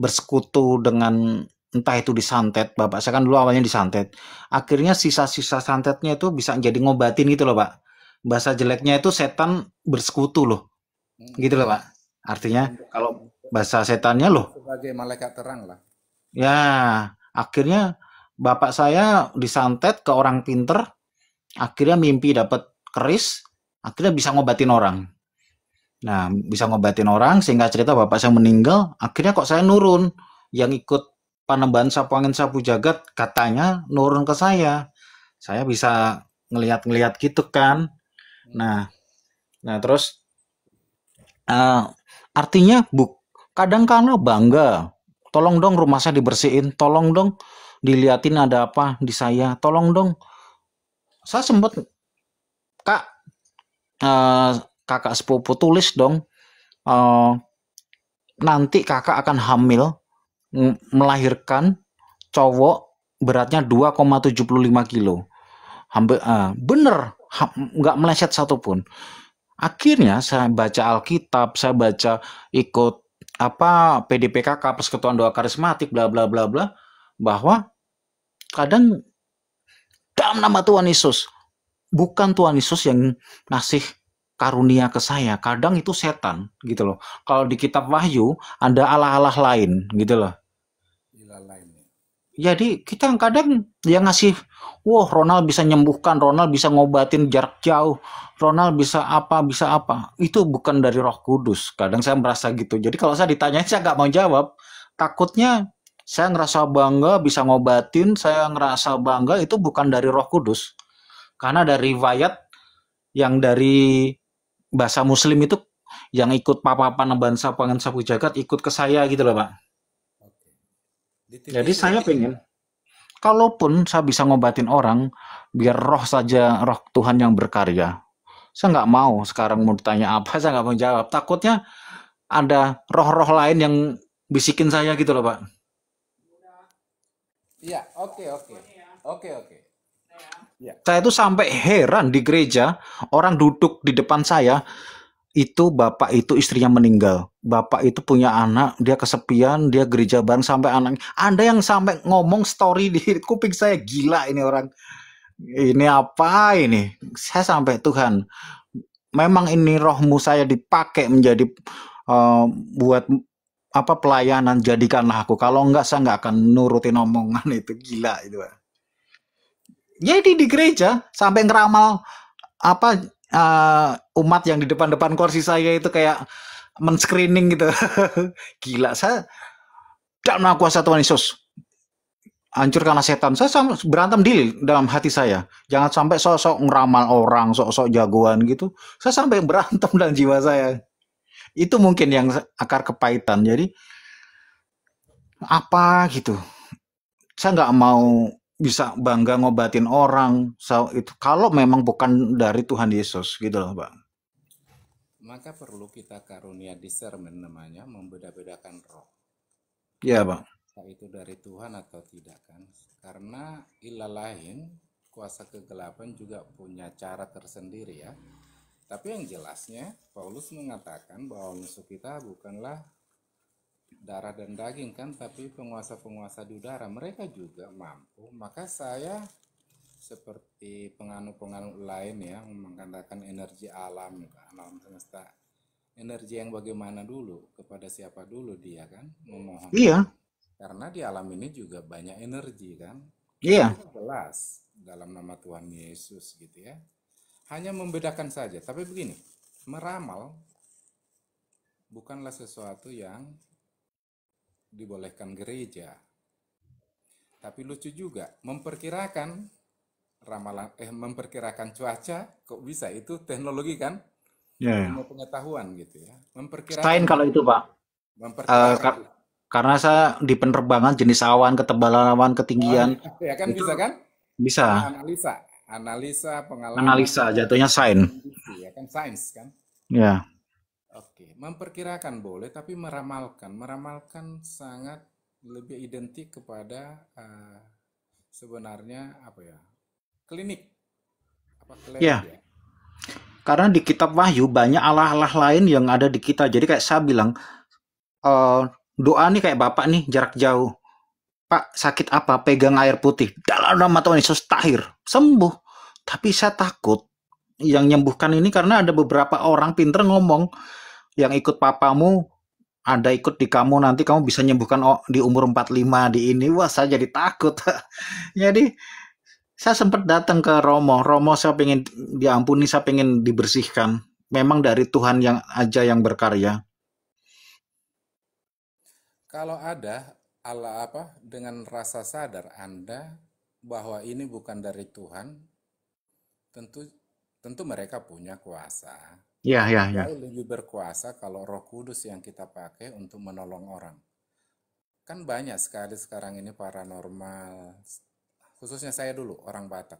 bersekutu dengan entah itu disantet bapak saya kan dulu awalnya disantet akhirnya sisa-sisa santetnya itu bisa jadi ngobatin gitu loh pak bahasa jeleknya itu setan bersekutu loh hmm. gitu loh pak artinya kalau bahasa setannya loh sebagai malaikat terang lah ya akhirnya bapak saya disantet ke orang pinter akhirnya mimpi dapat keris akhirnya bisa ngobatin orang Nah, bisa ngobatin orang sehingga cerita bapak saya meninggal, akhirnya kok saya nurun. Yang ikut panembahan sapu angin sapu jagat katanya nurun ke saya. Saya bisa ngelihat-ngelihat gitu kan. Hmm. Nah, nah terus uh, artinya bu, kadang karena bangga. Tolong dong rumah saya dibersihin, tolong dong diliatin ada apa di saya, tolong dong. Saya sempat kak uh, kakak sepupu tulis dong uh, nanti kakak akan hamil melahirkan cowok beratnya 2,75 kilo hampir uh, eh, bener nggak ha meleset satupun akhirnya saya baca Alkitab saya baca ikut apa PDPKK Persekutuan Doa Karismatik bla bla bla bla bahwa kadang dalam nama Tuhan Yesus bukan Tuhan Yesus yang ngasih karunia ke saya. Kadang itu setan gitu loh. Kalau di kitab Wahyu ada Allah-Allah lain gitu loh. Jadi kita kadang yang ngasih, wah Ronald bisa nyembuhkan, Ronald bisa ngobatin jarak jauh, Ronald bisa apa, bisa apa. Itu bukan dari roh kudus. Kadang saya merasa gitu. Jadi kalau saya ditanya, saya nggak mau jawab. Takutnya saya ngerasa bangga bisa ngobatin, saya ngerasa bangga itu bukan dari roh kudus. Karena dari riwayat yang dari bahasa muslim itu yang ikut papapan bangsa pangan sapu jagat ikut ke saya gitu loh pak. Oke. Jadi saya pengen kalaupun saya bisa ngobatin orang biar roh saja roh Tuhan yang berkarya. Saya nggak mau sekarang mau ditanya apa saya nggak mau jawab. Takutnya ada roh-roh lain yang bisikin saya gitu loh pak. Iya oke okay, oke okay. oke okay, oke. Yeah. Saya itu sampai heran di gereja orang duduk di depan saya itu bapak itu istrinya meninggal, bapak itu punya anak, dia kesepian, dia gereja bareng sampai anak. Anda yang sampai ngomong story di [laughs] kuping saya gila ini orang. Ini apa ini? Saya sampai Tuhan. Memang ini rohmu saya dipakai menjadi uh, buat apa pelayanan jadikanlah aku. Kalau enggak saya enggak akan nurutin omongan [laughs] itu gila itu. Pak. Jadi ya, di gereja sampai ngeramal apa uh, umat yang di depan-depan kursi saya itu kayak menscreening gitu. [laughs] Gila saya tidak mengaku kuasa Tuhan Yesus. Hancur karena setan. Saya berantem di dalam hati saya. Jangan sampai sosok ngeramal orang, sosok jagoan gitu. Saya sampai [laughs] berantem dalam jiwa saya. Itu mungkin yang akar kepahitan. Jadi apa gitu. Saya nggak mau bisa bangga ngobatin orang so, itu kalau memang bukan dari Tuhan Yesus gitu loh bang maka perlu kita karunia discernment namanya membeda-bedakan roh ya bang itu dari Tuhan atau tidak kan karena ilah lain kuasa kegelapan juga punya cara tersendiri ya tapi yang jelasnya Paulus mengatakan bahwa musuh kita bukanlah darah dan daging kan tapi penguasa-penguasa di udara mereka juga mampu maka saya seperti penganut-penganut lain ya mengatakan energi alam alam semesta energi yang bagaimana dulu kepada siapa dulu dia kan memohon iya karena di alam ini juga banyak energi kan iya jelas dalam nama Tuhan Yesus gitu ya hanya membedakan saja tapi begini meramal bukanlah sesuatu yang dibolehkan gereja. Tapi lucu juga, memperkirakan ramalan eh memperkirakan cuaca kok bisa itu teknologi kan? Ya. Yeah. pengetahuan gitu ya. Memperkirakan Stein kalau itu, Pak. Memperkirakan uh, karena saya di penerbangan jenis awan, ketebalan awan, ketinggian. Oh, iya. ya kan itu bisa kan? Bisa. Analisa, analisa pengalaman. Analisa jatuhnya sains. Ya kan sains kan? Ya. Oke, memperkirakan boleh, tapi meramalkan, meramalkan sangat lebih identik kepada uh, sebenarnya apa ya klinik. Apa klinik ya. ya? Karena di Kitab Wahyu banyak allah-allah lain yang ada di kita. Jadi kayak saya bilang uh, doa nih kayak bapak nih jarak jauh. Pak sakit apa? Pegang air putih. Dalam nama Tuhan Yesus tahir, sembuh. Tapi saya takut yang nyembuhkan ini karena ada beberapa orang pinter ngomong yang ikut papamu ada ikut di kamu nanti kamu bisa nyembuhkan oh, di umur 45 di ini wah saya jadi takut [laughs] jadi saya sempat datang ke Romo Romo saya pengen diampuni saya pengen dibersihkan memang dari Tuhan yang aja yang berkarya kalau ada ala apa dengan rasa sadar Anda bahwa ini bukan dari Tuhan tentu tentu mereka punya kuasa Ya, ya, ya. lebih berkuasa kalau Roh Kudus yang kita pakai untuk menolong orang. Kan banyak sekali sekarang ini paranormal, khususnya saya dulu, orang Batak.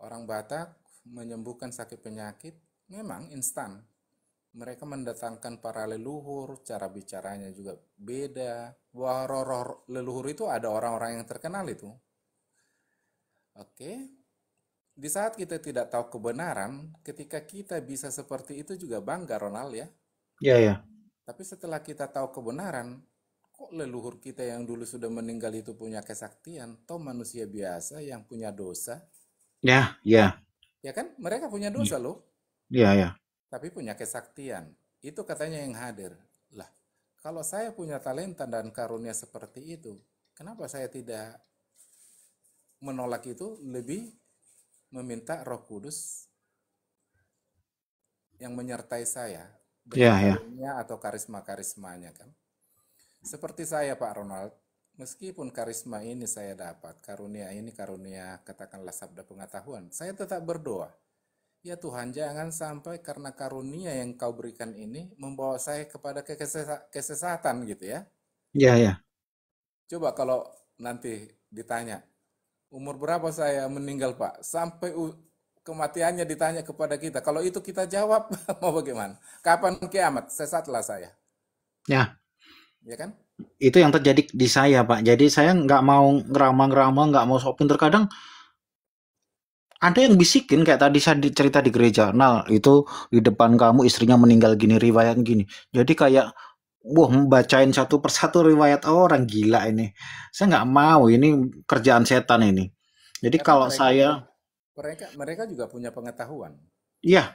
Orang Batak menyembuhkan sakit penyakit memang instan. Mereka mendatangkan para leluhur, cara bicaranya juga beda. Bahwa roh-roh leluhur itu ada orang-orang yang terkenal itu. Oke, di saat kita tidak tahu kebenaran, ketika kita bisa seperti itu juga bangga Ronald ya. Iya ya. Tapi setelah kita tahu kebenaran, kok leluhur kita yang dulu sudah meninggal itu punya kesaktian, toh manusia biasa yang punya dosa. Ya, ya. Ya kan? Mereka punya dosa iya. loh. Iya, ya. Tapi punya kesaktian. Itu katanya yang hadir. Lah, kalau saya punya talenta dan karunia seperti itu, kenapa saya tidak menolak itu lebih meminta Roh Kudus yang menyertai saya ya, ya. atau karisma-karismanya kan. Seperti saya Pak Ronald, meskipun karisma ini saya dapat, karunia ini karunia katakanlah sabda pengetahuan, saya tetap berdoa. Ya Tuhan, jangan sampai karena karunia yang kau berikan ini membawa saya kepada kesesatan gitu ya. Iya, ya. Coba kalau nanti ditanya, Umur berapa saya meninggal Pak? Sampai kematiannya ditanya kepada kita. Kalau itu kita jawab [laughs] mau bagaimana? Kapan kiamat? Sesatlah saya. Ya. Ya kan? Itu yang terjadi di saya Pak. Jadi saya nggak mau ngeramang ngerama nggak mau shopping. Terkadang ada yang bisikin kayak tadi saya cerita di gereja. Nah itu di depan kamu istrinya meninggal gini, riwayat gini. Jadi kayak wah membacain satu persatu riwayat orang gila ini. Saya nggak mau ini kerjaan setan ini. Jadi Tapi kalau mereka, saya mereka mereka juga punya pengetahuan. Iya.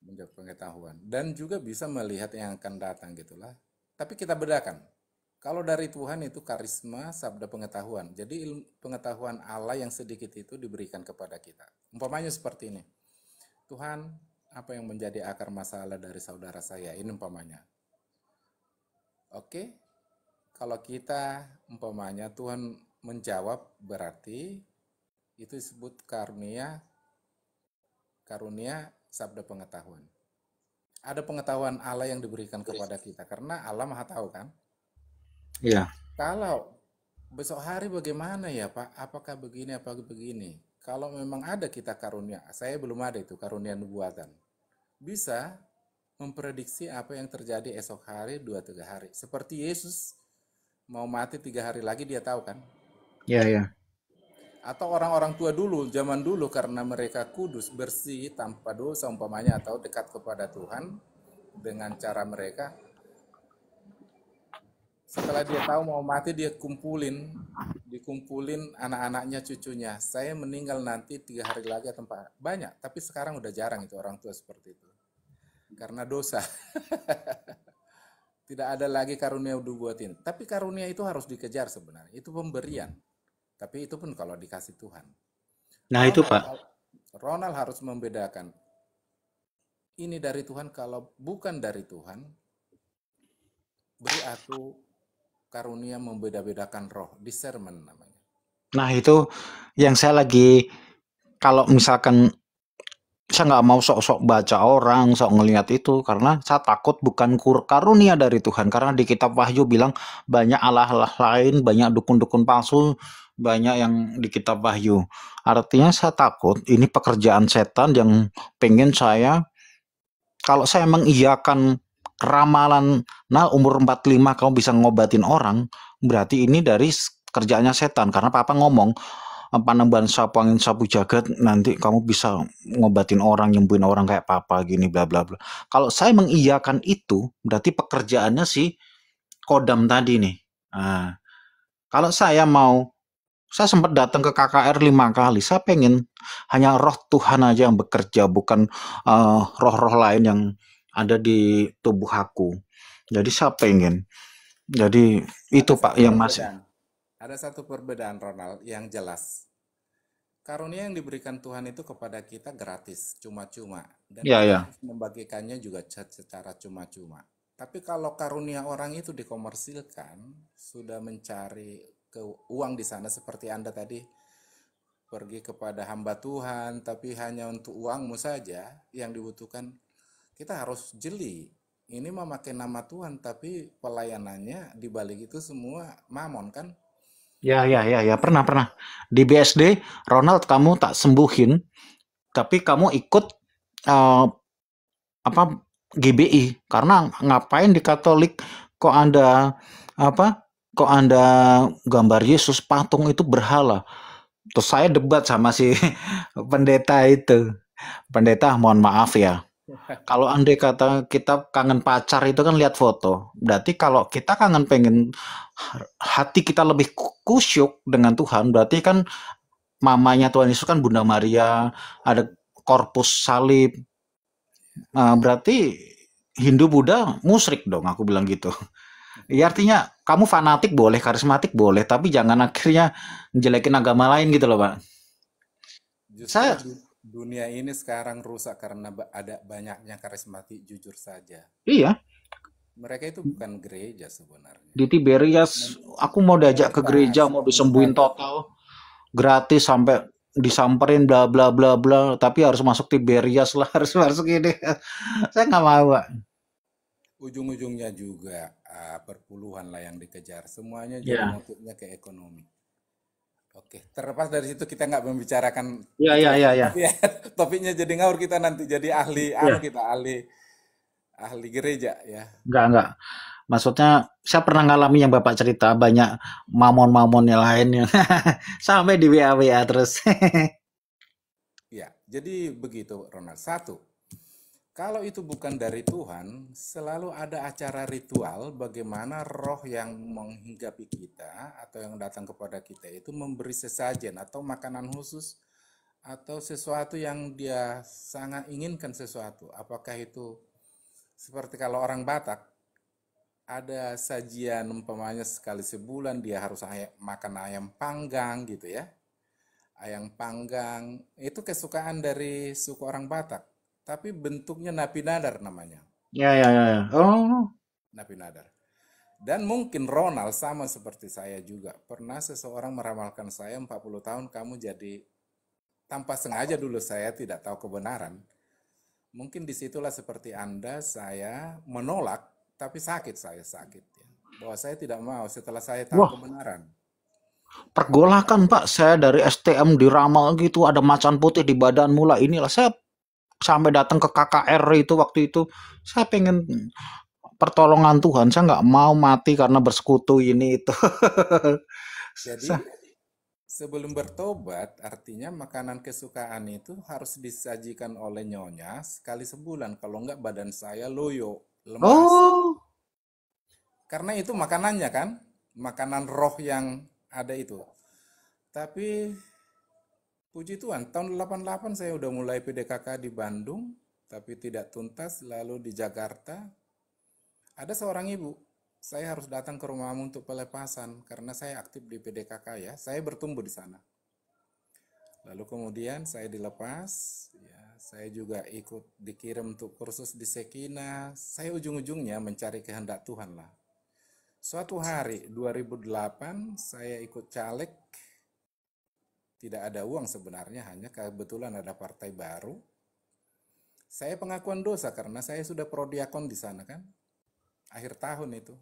Punya pengetahuan dan juga bisa melihat yang akan datang gitulah. Tapi kita bedakan. Kalau dari Tuhan itu karisma sabda pengetahuan. Jadi ilmu pengetahuan Allah yang sedikit itu diberikan kepada kita. Umpamanya seperti ini. Tuhan, apa yang menjadi akar masalah dari saudara saya? Ini umpamanya Oke, kalau kita umpamanya Tuhan menjawab berarti itu disebut karunia karunia sabda pengetahuan. Ada pengetahuan Allah yang diberikan kepada kita karena Allah Maha tahu kan? Iya. Kalau besok hari bagaimana ya Pak? Apakah begini Apakah begini? Kalau memang ada kita karunia, saya belum ada itu karunia nubuatan. Bisa memprediksi apa yang terjadi esok hari, dua tiga hari. Seperti Yesus mau mati tiga hari lagi dia tahu kan? ya yeah, ya. Yeah. Atau orang-orang tua dulu, zaman dulu karena mereka kudus, bersih, tanpa dosa umpamanya atau dekat kepada Tuhan dengan cara mereka. Setelah dia tahu mau mati dia kumpulin, dikumpulin anak-anaknya, cucunya. Saya meninggal nanti tiga hari lagi atau Banyak, tapi sekarang udah jarang itu orang tua seperti itu karena dosa. [laughs] Tidak ada lagi karunia udah buatin Tapi karunia itu harus dikejar sebenarnya. Itu pemberian. Tapi itu pun kalau dikasih Tuhan. Nah Ronald, itu Pak. Ronald harus membedakan. Ini dari Tuhan kalau bukan dari Tuhan. Beri aku karunia membeda-bedakan roh. Discernment namanya. Nah itu yang saya lagi kalau misalkan saya nggak mau sok-sok baca orang, sok ngelihat itu karena saya takut bukan kur karunia dari Tuhan karena di kitab Wahyu bilang banyak allah-allah lain, banyak dukun-dukun palsu, banyak yang di kitab Wahyu. Artinya saya takut ini pekerjaan setan yang pengen saya kalau saya mengiyakan ramalan nah umur 45 kamu bisa ngobatin orang, berarti ini dari kerjaannya setan karena papa ngomong panembahan sapu angin sapu jagat nanti kamu bisa ngobatin orang nyembuhin orang kayak papa gini bla bla bla kalau saya mengiyakan itu berarti pekerjaannya si kodam tadi nih nah, kalau saya mau saya sempat datang ke KKR lima kali. Saya pengen hanya roh Tuhan aja yang bekerja, bukan eh, roh-roh uh, lain yang ada di tubuh aku. Jadi saya pengen. Jadi itu Pak yang masih ada satu perbedaan Ronald yang jelas. Karunia yang diberikan Tuhan itu kepada kita gratis, cuma-cuma, dan yeah, iya. yeah. membagikannya juga secara cuma-cuma. Tapi kalau karunia orang itu dikomersilkan, sudah mencari ke uang di sana seperti Anda tadi pergi kepada hamba Tuhan, tapi hanya untuk uangmu saja yang dibutuhkan. Kita harus jeli. Ini memakai nama Tuhan, tapi pelayanannya dibalik itu semua mamon kan? Ya, ya, ya, ya, pernah, pernah. Di BSD, Ronald kamu tak sembuhin, tapi kamu ikut uh, apa GBI karena ngapain di Katolik kok Anda apa? Kok Anda gambar Yesus patung itu berhala? Terus saya debat sama si [laughs] pendeta itu. Pendeta, mohon maaf ya. Kalau andai kata kita kangen pacar itu kan lihat foto. Berarti kalau kita kangen pengen hati kita lebih kusyuk dengan Tuhan, berarti kan mamanya Tuhan Yesus kan Bunda Maria, ada korpus salib. Nah, berarti Hindu Buddha musrik dong aku bilang gitu. Ya artinya kamu fanatik boleh, karismatik boleh, tapi jangan akhirnya jelekin agama lain gitu loh, Pak. saya dunia ini sekarang rusak karena ada banyaknya karismatik jujur saja. Iya. Mereka itu bukan gereja sebenarnya. Di Tiberias, Dan, aku mau diajak ke gereja, mau disembuhin total, gratis sampai disamperin bla bla bla bla, tapi harus masuk Tiberias lah, [laughs] harus masuk ini. Saya nggak mau, Ujung-ujungnya juga uh, perpuluhan lah yang dikejar. Semuanya juga iya. yeah. ke ekonomi Oke, terlepas dari situ kita nggak membicarakan. Iya iya iya. Ya. Ya, ya, ya. [laughs] ya. Topiknya jadi ngawur kita nanti jadi ahli, ahli iya. anu kita ahli ahli gereja ya. Enggak enggak. Maksudnya saya pernah ngalami yang bapak cerita banyak mamon-mamon yang lain [laughs] sampai di WA WA terus. [laughs] ya, jadi begitu Ronald. Satu, kalau itu bukan dari Tuhan, selalu ada acara ritual bagaimana roh yang menghinggapi kita atau yang datang kepada kita itu memberi sesajen atau makanan khusus atau sesuatu yang dia sangat inginkan sesuatu. Apakah itu seperti kalau orang Batak ada sajian umpamanya sekali sebulan dia harus ayam, makan ayam panggang gitu ya. Ayam panggang itu kesukaan dari suku orang Batak tapi bentuknya napi nadar namanya. Ya ya ya. ya. Oh, oh, oh. Napi nadar. Dan mungkin Ronald sama seperti saya juga. Pernah seseorang meramalkan saya 40 tahun kamu jadi tanpa sengaja dulu saya tidak tahu kebenaran. Mungkin disitulah seperti Anda saya menolak tapi sakit saya sakit ya. Bahwa saya tidak mau setelah saya tahu Wah. kebenaran. Pergolakan Pak, saya dari STM diramal gitu ada macan putih di badan mula inilah saya sampai datang ke KKR itu waktu itu saya pengen pertolongan Tuhan saya nggak mau mati karena bersekutu ini itu [laughs] jadi saya, sebelum bertobat artinya makanan kesukaan itu harus disajikan oleh nyonya sekali sebulan kalau nggak badan saya loyo lemas oh. karena itu makanannya kan makanan roh yang ada itu tapi Puji Tuhan, tahun 88 saya udah mulai PDKK di Bandung, tapi tidak tuntas, lalu di Jakarta. Ada seorang ibu, saya harus datang ke rumahmu untuk pelepasan, karena saya aktif di PDKK ya, saya bertumbuh di sana. Lalu kemudian saya dilepas, ya, saya juga ikut dikirim untuk kursus di Sekina, saya ujung-ujungnya mencari kehendak Tuhan lah. Suatu hari 2008 saya ikut caleg tidak ada uang sebenarnya, hanya kebetulan ada partai baru. Saya pengakuan dosa karena saya sudah prodiakon di sana kan. Akhir tahun itu.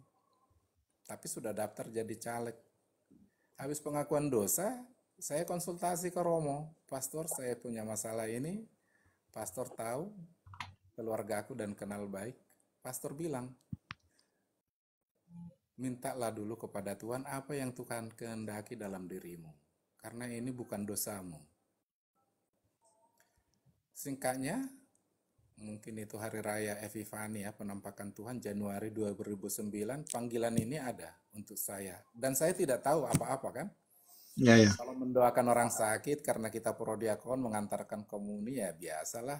Tapi sudah daftar jadi caleg. Habis pengakuan dosa, saya konsultasi ke Romo. Pastor, saya punya masalah ini. Pastor tahu, keluarga aku dan kenal baik. Pastor bilang, mintalah dulu kepada Tuhan apa yang Tuhan kehendaki dalam dirimu karena ini bukan dosamu. Singkatnya, mungkin itu hari raya Evifani ya, penampakan Tuhan Januari 2009, panggilan ini ada untuk saya. Dan saya tidak tahu apa-apa kan. Ya, ya. Kalau mendoakan orang sakit karena kita prodiakon mengantarkan komuni ya biasalah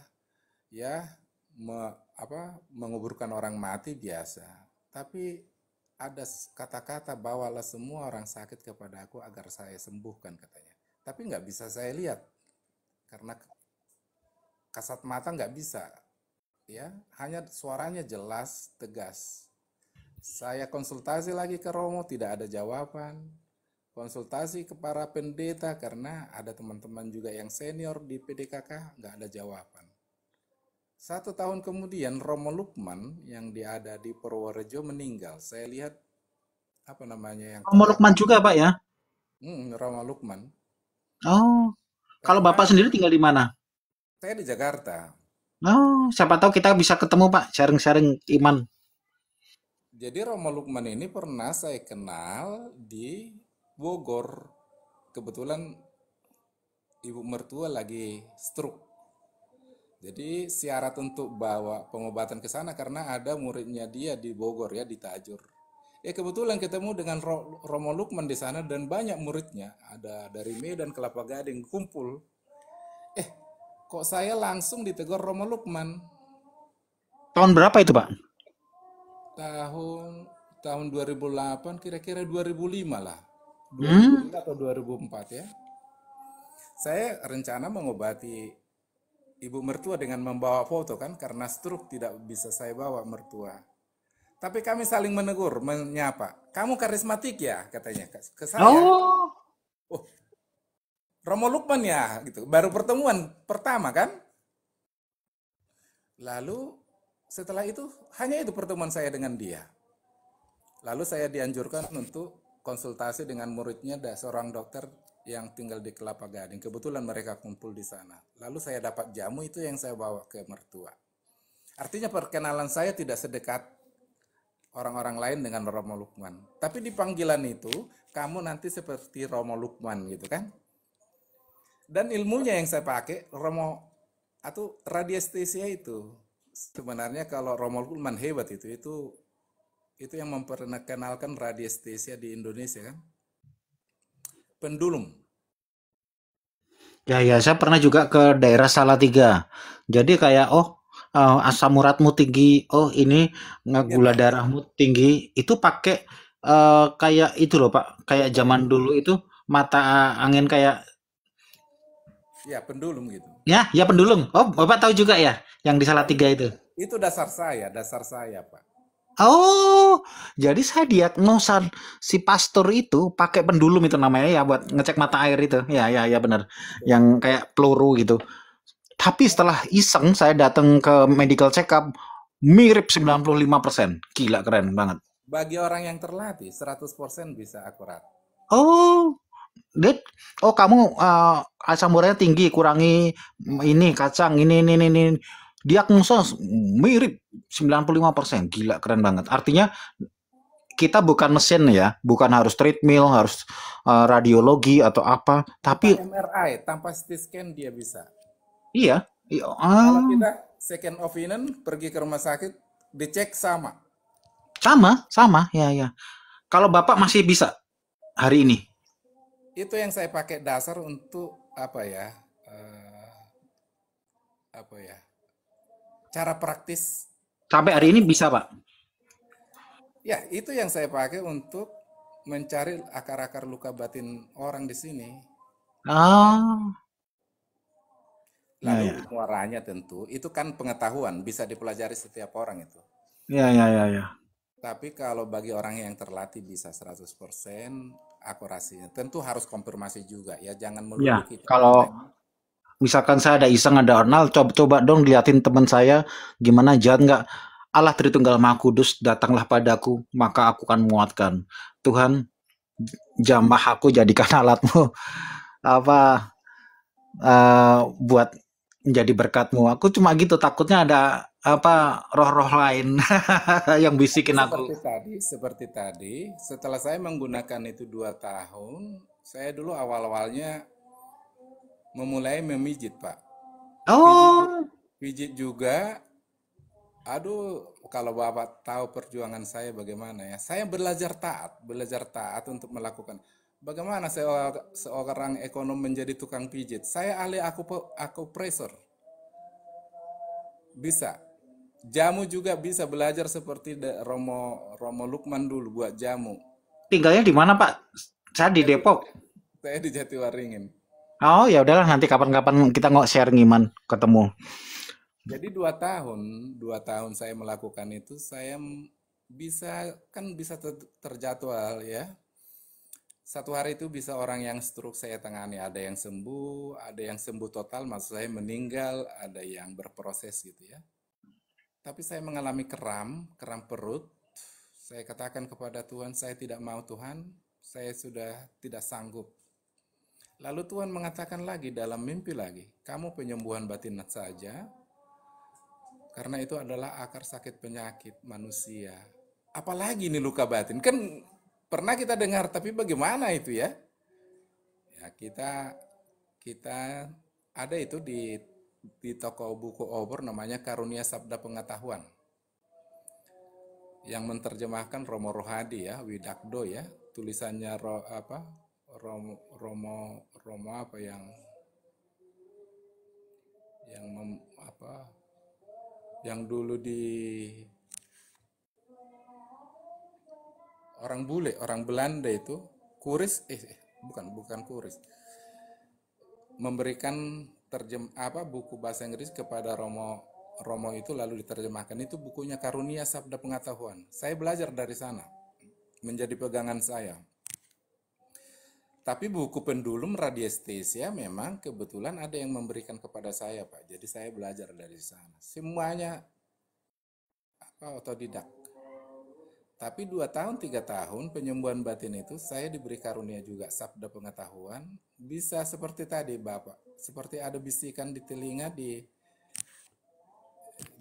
ya me, apa menguburkan orang mati biasa. Tapi ada kata-kata bawalah semua orang sakit kepada aku agar saya sembuhkan katanya. Tapi nggak bisa saya lihat karena kasat mata nggak bisa, ya hanya suaranya jelas tegas. Saya konsultasi lagi ke Romo tidak ada jawaban. Konsultasi ke para pendeta karena ada teman-teman juga yang senior di PDKK nggak ada jawaban. Satu tahun kemudian Romo Lukman yang diada di Purworejo meninggal. Saya lihat apa namanya yang Romo Lukman juga pak ya? Hmm, Romo Lukman. Oh, kalau bapak sendiri tinggal di mana? Saya di Jakarta. Oh, siapa tahu kita bisa ketemu pak, sharing-sharing iman. Jadi Romo Lukman ini pernah saya kenal di Bogor. Kebetulan ibu mertua lagi stroke jadi syarat untuk bawa pengobatan ke sana karena ada muridnya dia di Bogor ya di Tajur. Ya kebetulan ketemu dengan Romo Lukman di sana dan banyak muridnya. Ada dari Medan Kelapa Gading kumpul. Eh, kok saya langsung ditegur Romo Lukman. Tahun berapa itu, Pak? Tahun tahun 2008 kira-kira 2005 lah. 2005 hmm? atau 2004 ya. Saya rencana mengobati ibu mertua dengan membawa foto kan karena struk tidak bisa saya bawa mertua. Tapi kami saling menegur, menyapa. Kamu karismatik ya katanya ke saya. Oh. oh. Romo Lukman ya gitu. Baru pertemuan pertama kan? Lalu setelah itu hanya itu pertemuan saya dengan dia. Lalu saya dianjurkan untuk konsultasi dengan muridnya, ada seorang dokter yang tinggal di Kelapa Gading. Kebetulan mereka kumpul di sana. Lalu saya dapat jamu itu yang saya bawa ke mertua. Artinya perkenalan saya tidak sedekat orang-orang lain dengan Romo Lukman. Tapi di panggilan itu, kamu nanti seperti Romo Lukman gitu kan. Dan ilmunya yang saya pakai, Romo atau radiestesia itu sebenarnya kalau Romo Lukman hebat itu itu itu yang memperkenalkan radiestesia di Indonesia kan pendulum Ya ya, saya pernah juga ke daerah Salatiga. Jadi kayak oh uh, asam uratmu tinggi, oh ini eh, iya, gula darahmu tinggi, itu pakai uh, kayak itu loh Pak, kayak zaman dulu itu mata angin kayak ya pendulum gitu. Ya, ya pendulum. Oh, Bapak tahu juga ya yang di Salatiga itu. Itu dasar saya, dasar saya Pak. Oh, jadi saya diagnosa si pastor itu pakai pendulum itu namanya ya buat ngecek mata air itu. Ya, ya, ya benar. Yang kayak peluru gitu. Tapi setelah iseng saya datang ke medical check up mirip 95%. Gila keren banget. Bagi orang yang terlatih 100% bisa akurat. Oh, Dit, oh kamu uh, eh, asam eh, uratnya tinggi, kurangi ini kacang ini ini ini. ini diagnosa mirip 95%. Gila keren banget. Artinya kita bukan mesin ya, bukan harus treadmill, harus uh, radiologi atau apa, tapi tanpa MRI tanpa CT scan dia bisa. Iya. iya. Kalau ah. kita second opinion pergi ke rumah sakit dicek sama. Sama, sama, ya ya. Kalau Bapak masih bisa hari ini. Itu yang saya pakai dasar untuk apa ya? Uh, apa ya? Cara praktis. Sampai hari ini bisa, Pak. Ya, itu yang saya pakai untuk mencari akar-akar luka batin orang di sini. Ah. Lalu ya, ya. muaranya tentu itu kan pengetahuan bisa dipelajari setiap orang itu. Ya ya ya ya. Tapi kalau bagi orang yang terlatih bisa 100% akurasinya tentu harus konfirmasi juga ya jangan melulu ya, kita. Kalau misalkan saya ada iseng ada Arnal coba coba dong diliatin teman saya gimana jahat nggak Allah Tritunggal Maha Kudus datanglah padaku maka aku akan menguatkan Tuhan jamah aku jadikan [laughs] alatmu apa uh, buat menjadi berkatmu aku cuma gitu takutnya ada apa roh-roh lain [laughs] yang bisikin aku. Seperti tadi, seperti tadi, setelah saya menggunakan itu dua tahun, saya dulu awal-awalnya memulai memijit pak oh pijit, juga aduh kalau bapak tahu perjuangan saya bagaimana ya saya belajar taat belajar taat untuk melakukan bagaimana saya seorang ekonom menjadi tukang pijit saya ahli aku aku pressure bisa jamu juga bisa belajar seperti Romo Romo Lukman dulu buat jamu tinggalnya di mana pak saya di Depok saya di Jatiwaringin Oh ya udahlah nanti kapan-kapan kita nggak share ngiman ketemu. Jadi dua tahun, dua tahun saya melakukan itu saya bisa kan bisa ter terjadwal ya. Satu hari itu bisa orang yang stroke saya tangani, ada yang sembuh, ada yang sembuh total, maksud saya meninggal, ada yang berproses gitu ya. Tapi saya mengalami keram, keram perut. Saya katakan kepada Tuhan, saya tidak mau Tuhan, saya sudah tidak sanggup Lalu Tuhan mengatakan lagi dalam mimpi lagi, kamu penyembuhan batin saja, karena itu adalah akar sakit penyakit manusia. Apalagi ini luka batin, kan pernah kita dengar, tapi bagaimana itu ya? Ya kita kita ada itu di di toko buku obor namanya Karunia Sabda Pengetahuan yang menerjemahkan Romo Rohadi ya Widakdo ya tulisannya apa Romo Romo Romo apa yang yang mem, apa yang dulu di orang bule orang Belanda itu kuris eh, eh bukan bukan kuris memberikan terjem apa buku bahasa Inggris kepada Romo Romo itu lalu diterjemahkan itu bukunya Karunia Sabda Pengetahuan saya belajar dari sana menjadi pegangan saya tapi buku pendulum radiestesia ya, memang kebetulan ada yang memberikan kepada saya, Pak. Jadi saya belajar dari sana. Semuanya apa otodidak. Tapi dua tahun, tiga tahun penyembuhan batin itu saya diberi karunia juga sabda pengetahuan. Bisa seperti tadi Bapak, seperti ada bisikan di telinga di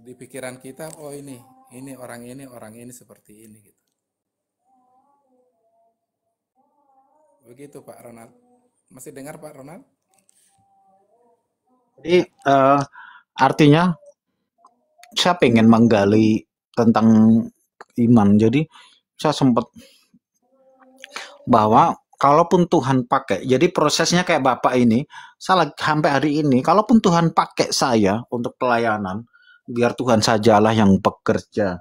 di pikiran kita, oh ini, ini orang ini, orang ini seperti ini gitu. Begitu Pak Ronald. Masih dengar Pak Ronald? Jadi uh, artinya saya pengen menggali tentang iman. Jadi saya sempat bahwa kalaupun Tuhan pakai, jadi prosesnya kayak Bapak ini, saya sampai hari ini, kalaupun Tuhan pakai saya untuk pelayanan, biar Tuhan sajalah yang bekerja.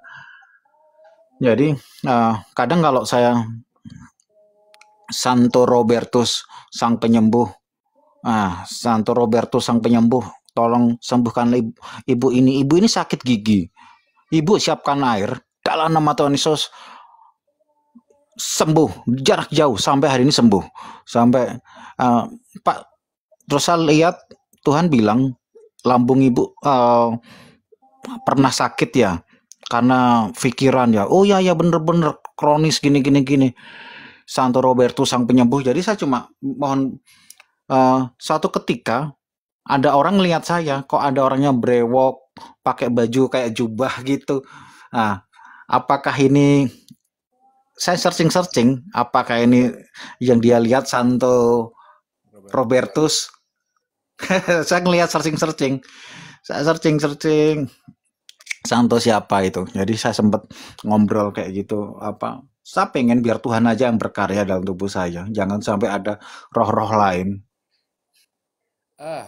Jadi uh, kadang kalau saya Santo Robertus sang penyembuh. Ah, Santo Robertus sang penyembuh, tolong sembuhkan ibu, ibu ini. Ibu ini sakit gigi. Ibu siapkan air dalam nama Tuhan Yesus sembuh jarak jauh sampai hari ini sembuh sampai uh, Pak terus saya lihat Tuhan bilang lambung ibu uh, pernah sakit ya karena pikiran ya oh ya ya bener-bener kronis gini gini gini Santo Roberto sang penyembuh. Jadi saya cuma mohon uh, suatu ketika ada orang ngelihat saya, kok ada orangnya brewok, pakai baju kayak jubah gitu. Nah, apakah ini saya searching-searching apakah ini yang dia lihat Santo Robertus? [laughs] saya ngelihat searching-searching. Saya searching-searching Santo siapa itu. Jadi saya sempat ngobrol kayak gitu apa saya pengen biar Tuhan aja yang berkarya dalam tubuh saya, jangan sampai ada roh-roh lain. uh,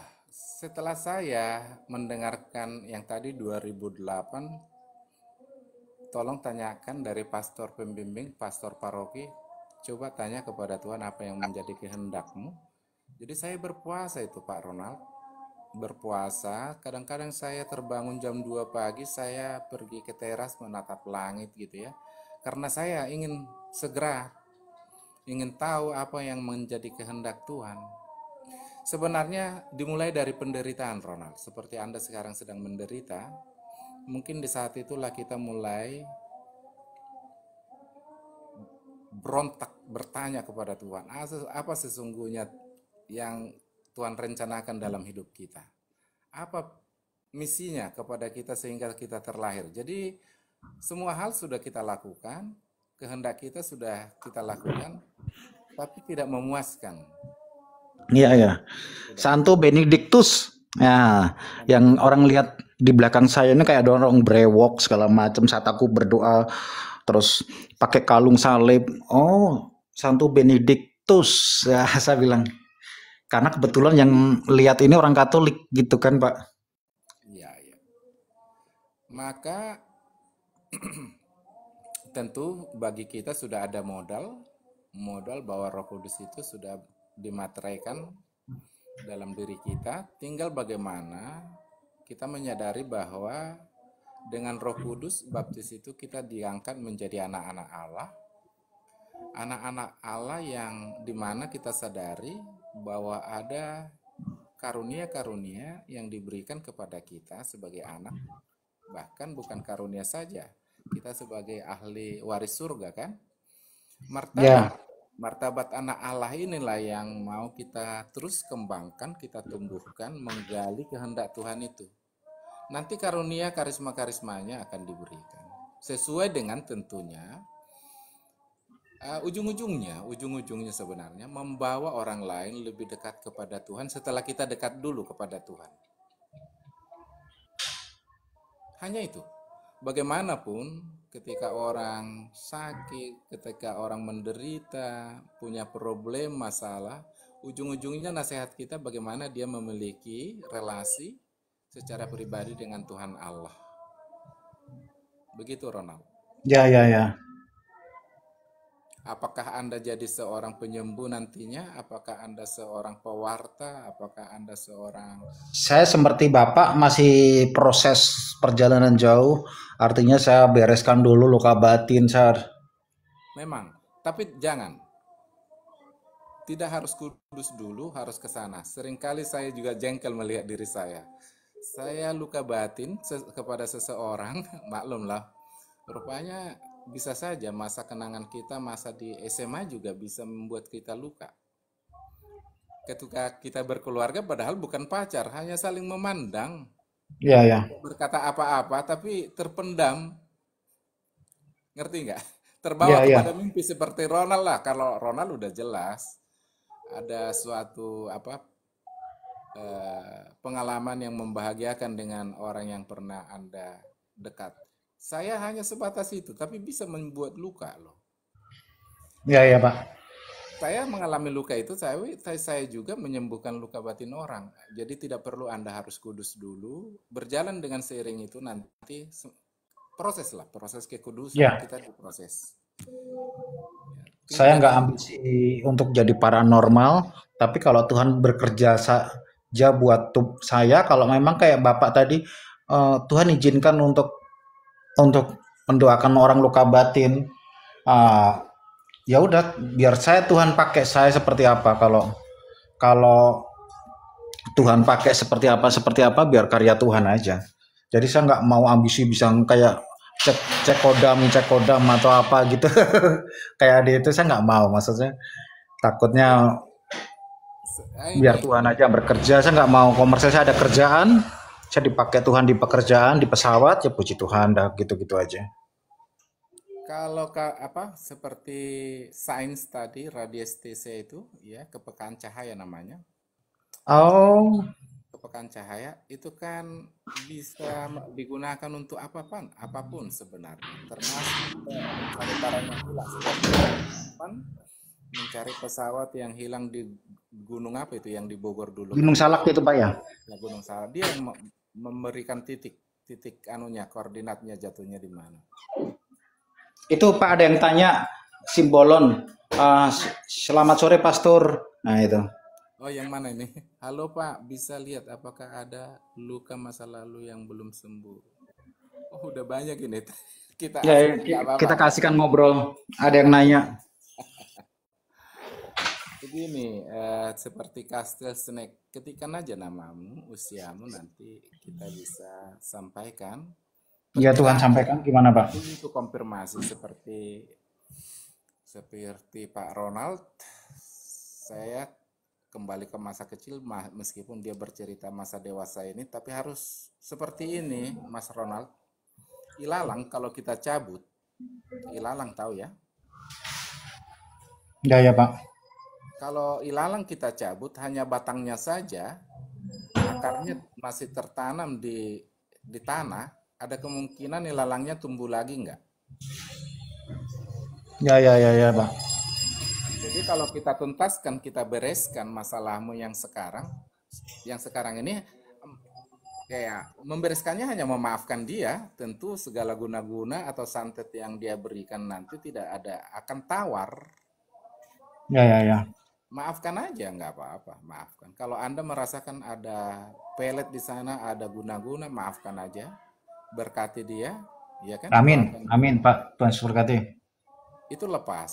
setelah saya mendengarkan yang tadi 2008, tolong tanyakan dari pastor pembimbing, pastor paroki, coba tanya kepada Tuhan apa yang menjadi kehendakmu. Jadi saya berpuasa itu Pak Ronald. Berpuasa, kadang-kadang saya terbangun jam 2 pagi, saya pergi ke teras menatap langit gitu ya karena saya ingin segera ingin tahu apa yang menjadi kehendak Tuhan. Sebenarnya dimulai dari penderitaan Ronald, seperti Anda sekarang sedang menderita, mungkin di saat itulah kita mulai berontak bertanya kepada Tuhan, ah, apa sesungguhnya yang Tuhan rencanakan dalam hidup kita? Apa misinya kepada kita sehingga kita terlahir? Jadi semua hal sudah kita lakukan, kehendak kita sudah kita lakukan, tapi tidak memuaskan. Iya ya. Santo Benedictus. Ya, yang orang lihat di belakang saya ini kayak dorong orang brewok segala macam saat aku berdoa terus pakai kalung salib. Oh, Santo Benedictus. Ya, [laughs] saya bilang. Karena kebetulan yang lihat ini orang Katolik gitu kan, Pak. Iya, iya. Maka [clears throat] tentu bagi kita sudah ada modal, modal bahwa Roh Kudus itu sudah dimateraikan dalam diri kita, tinggal bagaimana kita menyadari bahwa dengan Roh Kudus baptis itu kita diangkat menjadi anak-anak Allah. Anak-anak Allah yang dimana kita sadari bahwa ada karunia-karunia yang diberikan kepada kita sebagai anak, bahkan bukan karunia saja, kita sebagai ahli waris surga kan martabat yeah. martabat anak Allah inilah yang mau kita terus kembangkan kita tumbuhkan menggali kehendak Tuhan itu nanti karunia karisma karismanya akan diberikan sesuai dengan tentunya uh, ujung-ujungnya ujung-ujungnya sebenarnya membawa orang lain lebih dekat kepada Tuhan setelah kita dekat dulu kepada Tuhan hanya itu bagaimanapun ketika orang sakit, ketika orang menderita, punya problem, masalah, ujung-ujungnya nasihat kita bagaimana dia memiliki relasi secara pribadi dengan Tuhan Allah. Begitu Ronald. Ya, ya, ya. Apakah Anda jadi seorang penyembuh nantinya? Apakah Anda seorang pewarta? Apakah Anda seorang Saya seperti Bapak masih proses perjalanan jauh. Artinya saya bereskan dulu luka batin, Sar. Memang, tapi jangan. Tidak harus kudus dulu, harus ke sana. Seringkali saya juga jengkel melihat diri saya. Saya luka batin kepada seseorang, [laughs] maklumlah. Rupanya bisa saja masa kenangan kita, masa di SMA juga bisa membuat kita luka. Ketika kita berkeluarga padahal bukan pacar, hanya saling memandang. Iya, ya. Berkata apa-apa tapi terpendam. Ngerti nggak? Terbawa ya, kepada ya. mimpi seperti Ronald lah. Kalau Ronald udah jelas ada suatu apa eh, pengalaman yang membahagiakan dengan orang yang pernah Anda dekat saya hanya sebatas itu, tapi bisa membuat luka loh. Ya ya Pak. Saya mengalami luka itu, saya saya juga menyembuhkan luka batin orang. Jadi tidak perlu Anda harus kudus dulu, berjalan dengan seiring itu nanti proses lah, proses kudus. ya. kita diproses. saya nggak ambisi untuk jadi paranormal, tapi kalau Tuhan bekerja saja buat saya, kalau memang kayak Bapak tadi, eh, Tuhan izinkan untuk untuk mendoakan orang luka batin uh, ya udah biar saya Tuhan pakai saya seperti apa kalau kalau Tuhan pakai seperti apa seperti apa biar karya Tuhan aja jadi saya nggak mau ambisi bisa kayak cek cek kodam cek kodam atau apa gitu [laughs] kayak dia itu saya nggak mau maksudnya takutnya biar Tuhan aja bekerja saya nggak mau komersial saya ada kerjaan saya dipakai Tuhan di pekerjaan di pesawat ya puji Tuhan dah gitu-gitu aja kalau ke, apa seperti sains tadi radius TC itu ya kepekaan cahaya namanya. Oh, kepekaan cahaya itu kan bisa digunakan untuk apapun, apapun sebenarnya. Termasuk mencari eh, barang yang hilang mencari pesawat yang hilang di gunung apa itu yang di Bogor dulu. Gunung Salak itu Pak ya? ya gunung Salak dia yang memberikan titik titik anunya koordinatnya jatuhnya di mana. Itu Pak ada yang tanya simbolon. Uh, selamat sore Pastor. Nah itu. Oh, yang mana ini? Halo Pak, bisa lihat apakah ada luka masa lalu yang belum sembuh? Oh, udah banyak ini. [laughs] Kita ya, kita kasihkan ngobrol. Ada yang nanya. Begini, eh, seperti kastil snack, ketikan aja namamu, usiamu nanti kita bisa sampaikan. Ya Tuhan sampaikan gimana Pak? Itu konfirmasi seperti seperti Pak Ronald, saya kembali ke masa kecil meskipun dia bercerita masa dewasa ini, tapi harus seperti ini Mas Ronald. Ilalang kalau kita cabut, ilalang tahu ya? ya ya Pak kalau ilalang kita cabut hanya batangnya saja, akarnya masih tertanam di di tanah, ada kemungkinan ilalangnya tumbuh lagi enggak? Ya ya ya ya pak. Jadi kalau kita tuntaskan, kita bereskan masalahmu yang sekarang, yang sekarang ini kayak membereskannya hanya memaafkan dia, tentu segala guna-guna atau santet yang dia berikan nanti tidak ada akan tawar. Ya ya ya maafkan aja nggak apa-apa maafkan kalau anda merasakan ada pelet di sana ada guna-guna maafkan aja berkati dia ya kan amin maafkan. amin pak Tuhan berkati itu lepas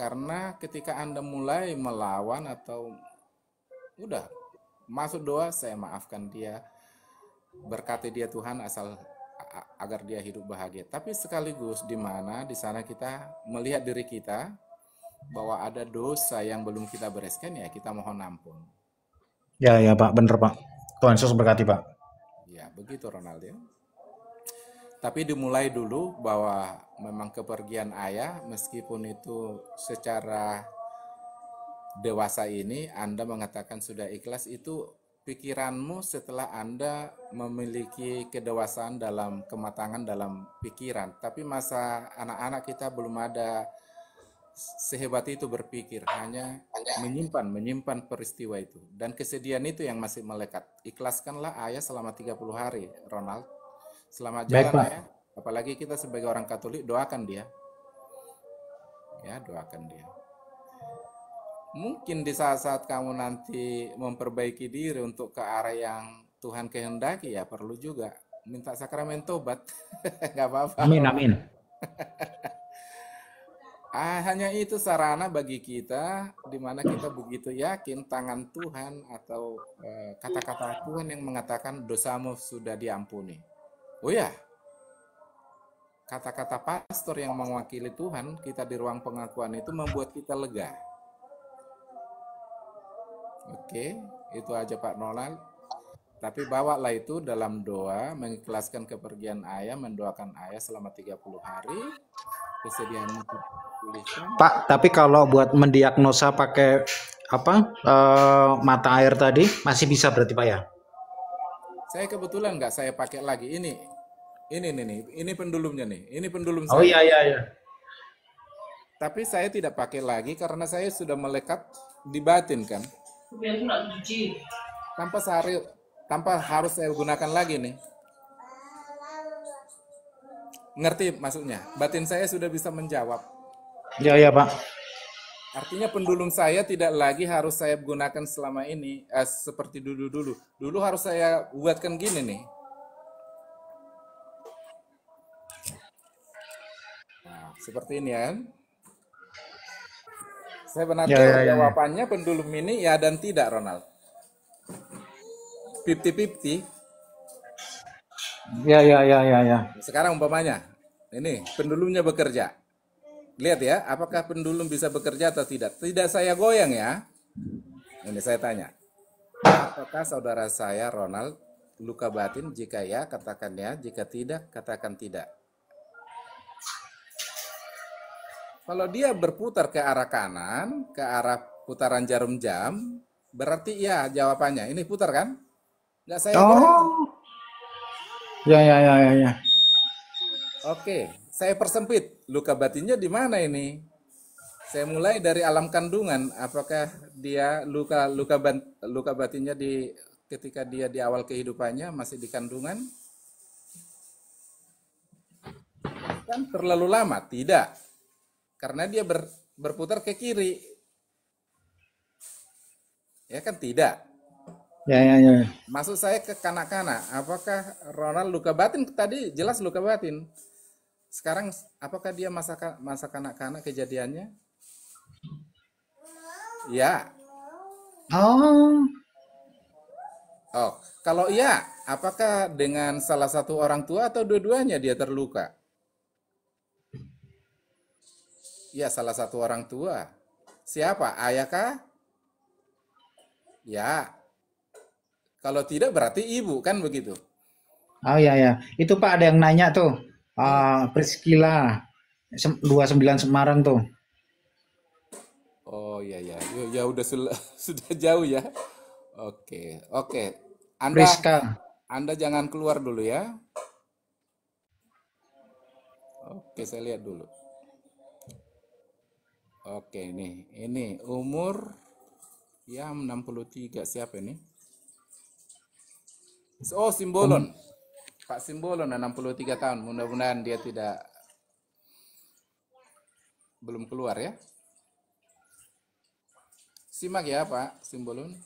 karena ketika anda mulai melawan atau udah masuk doa saya maafkan dia berkati dia Tuhan asal agar dia hidup bahagia tapi sekaligus di mana di sana kita melihat diri kita bahwa ada dosa yang belum kita bereskan ya kita mohon ampun. Ya ya Pak, bener Pak. Tuhan Yesus berkati Pak. Ya begitu Ronald ya. Tapi dimulai dulu bahwa memang kepergian ayah meskipun itu secara dewasa ini Anda mengatakan sudah ikhlas itu pikiranmu setelah Anda memiliki kedewasaan dalam kematangan dalam pikiran. Tapi masa anak-anak kita belum ada sehebat itu berpikir hanya menyimpan menyimpan peristiwa itu dan kesedihan itu yang masih melekat ikhlaskanlah ayah selama 30 hari Ronald selamat jalan Baik, ayah apalagi kita sebagai orang Katolik doakan dia ya doakan dia mungkin di saat-saat kamu nanti memperbaiki diri untuk ke arah yang Tuhan kehendaki ya perlu juga minta sakramen tobat [laughs] nggak apa-apa amin amin [laughs] Ah, hanya itu sarana bagi kita, di mana kita begitu yakin tangan Tuhan atau eh, kata-kata eh, Tuhan yang mengatakan dosamu sudah diampuni. Oh ya, kata-kata pastor yang mewakili Tuhan kita di ruang pengakuan itu membuat kita lega. Oke, itu aja Pak Nolan. Tapi bawalah itu dalam doa, mengikhlaskan kepergian ayah, mendoakan ayah selama 30 hari, kesediaanmu Pak, tapi kalau buat mendiagnosa pakai apa e, mata air tadi masih bisa berarti Pak ya? Saya kebetulan nggak saya pakai lagi ini. Ini ini ini pendulumnya nih. Ini pendulum oh, saya. Oh iya iya iya. Tapi saya tidak pakai lagi karena saya sudah melekat di batin kan. Tanpa sehari tanpa harus saya gunakan lagi nih. Ngerti maksudnya? Batin saya sudah bisa menjawab Ya ya Pak. Artinya pendulum saya tidak lagi harus saya gunakan selama ini eh, seperti dulu-dulu. Dulu harus saya buatkan gini nih. Nah, seperti ini kan? Ya. Saya benar ya, ya, jawabannya pendulum ini ya dan tidak Ronald. Pipti-pipti. Ya ya ya ya ya. Sekarang umpamanya ini pendulumnya bekerja. Lihat ya, apakah pendulum bisa bekerja atau tidak? Tidak saya goyang ya. Ini saya tanya. Apakah saudara saya Ronald luka batin? Jika ya, katakan ya. Jika tidak, katakan tidak. Kalau dia berputar ke arah kanan, ke arah putaran jarum jam, berarti ya jawabannya. Ini putar kan? Enggak saya oh. Goyang. Ya, ya, ya, ya, ya. Oke, saya persempit luka batinnya di mana ini saya mulai dari alam kandungan apakah dia luka luka ban, luka batinnya di ketika dia di awal kehidupannya masih di kandungan kan terlalu lama tidak karena dia ber, berputar ke kiri ya kan tidak ya ya ya maksud saya ke kanak-kanak apakah Ronald luka batin tadi jelas luka batin sekarang apakah dia masa masa kanak-kanak kejadiannya? Ya. Oh. Oh, kalau iya, apakah dengan salah satu orang tua atau dua-duanya dia terluka? Ya, salah satu orang tua. Siapa? Ayah kah? Ya. Kalau tidak berarti ibu, kan begitu? Oh iya ya. Itu Pak ada yang nanya tuh uh, Priscila 29 Semarang tuh. Oh iya, iya. ya. Ya udah [laughs] sudah jauh ya. Oke. Oke. Anda Priska. Anda jangan keluar dulu ya. Oke, saya lihat dulu. Oke, ini ini umur ya 63 siapa ini? Oh, Simbolon. Um. Pak Simbolon 63 tahun, mudah-mudahan dia tidak belum keluar ya. Simak ya Pak Simbolon.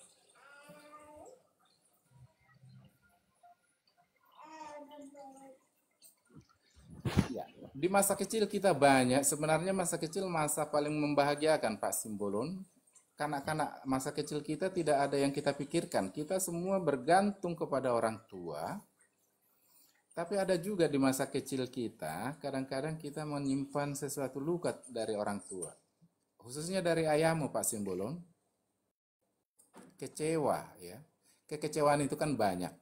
Ya. Di masa kecil kita banyak, sebenarnya masa kecil masa paling membahagiakan Pak Simbolon. Kanak-kanak masa kecil kita tidak ada yang kita pikirkan. Kita semua bergantung kepada orang tua tapi ada juga di masa kecil kita, kadang-kadang kita menyimpan sesuatu luka dari orang tua. Khususnya dari ayahmu Pak Simbolon. Kecewa ya. Kekecewaan itu kan banyak.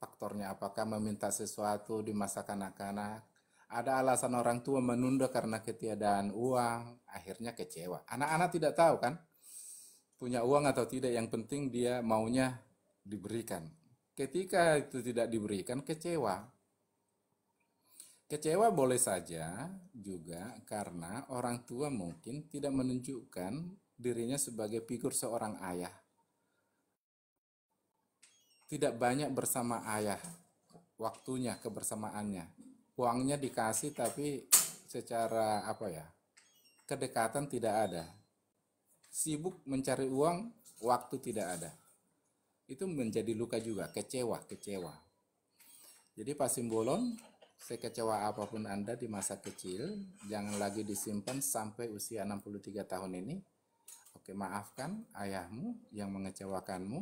Faktornya apakah meminta sesuatu di masa kanak-kanak, ada alasan orang tua menunda karena ketiadaan uang, akhirnya kecewa. Anak-anak tidak tahu kan punya uang atau tidak, yang penting dia maunya diberikan. Ketika itu tidak diberikan, kecewa. Kecewa boleh saja juga karena orang tua mungkin tidak menunjukkan dirinya sebagai figur seorang ayah. Tidak banyak bersama ayah waktunya kebersamaannya. Uangnya dikasih tapi secara apa ya? kedekatan tidak ada. Sibuk mencari uang, waktu tidak ada. Itu menjadi luka juga, kecewa, kecewa. Jadi Pak Simbolon sekecewa apapun Anda di masa kecil, jangan lagi disimpan sampai usia 63 tahun ini. Oke, maafkan ayahmu yang mengecewakanmu.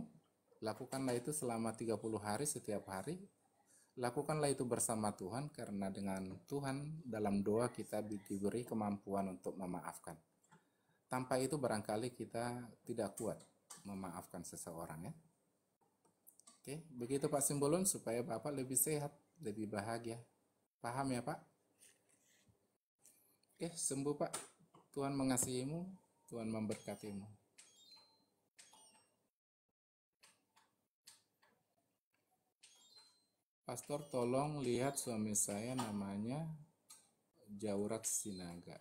Lakukanlah itu selama 30 hari setiap hari. Lakukanlah itu bersama Tuhan karena dengan Tuhan dalam doa kita diberi kemampuan untuk memaafkan. Tanpa itu barangkali kita tidak kuat memaafkan seseorang ya. Oke, begitu Pak Simbolon supaya Bapak lebih sehat, lebih bahagia. Paham ya Pak? Oke, eh, sembuh Pak. Tuhan mengasihimu, Tuhan memberkatimu. Pastor tolong lihat suami saya namanya Jaurat Sinaga.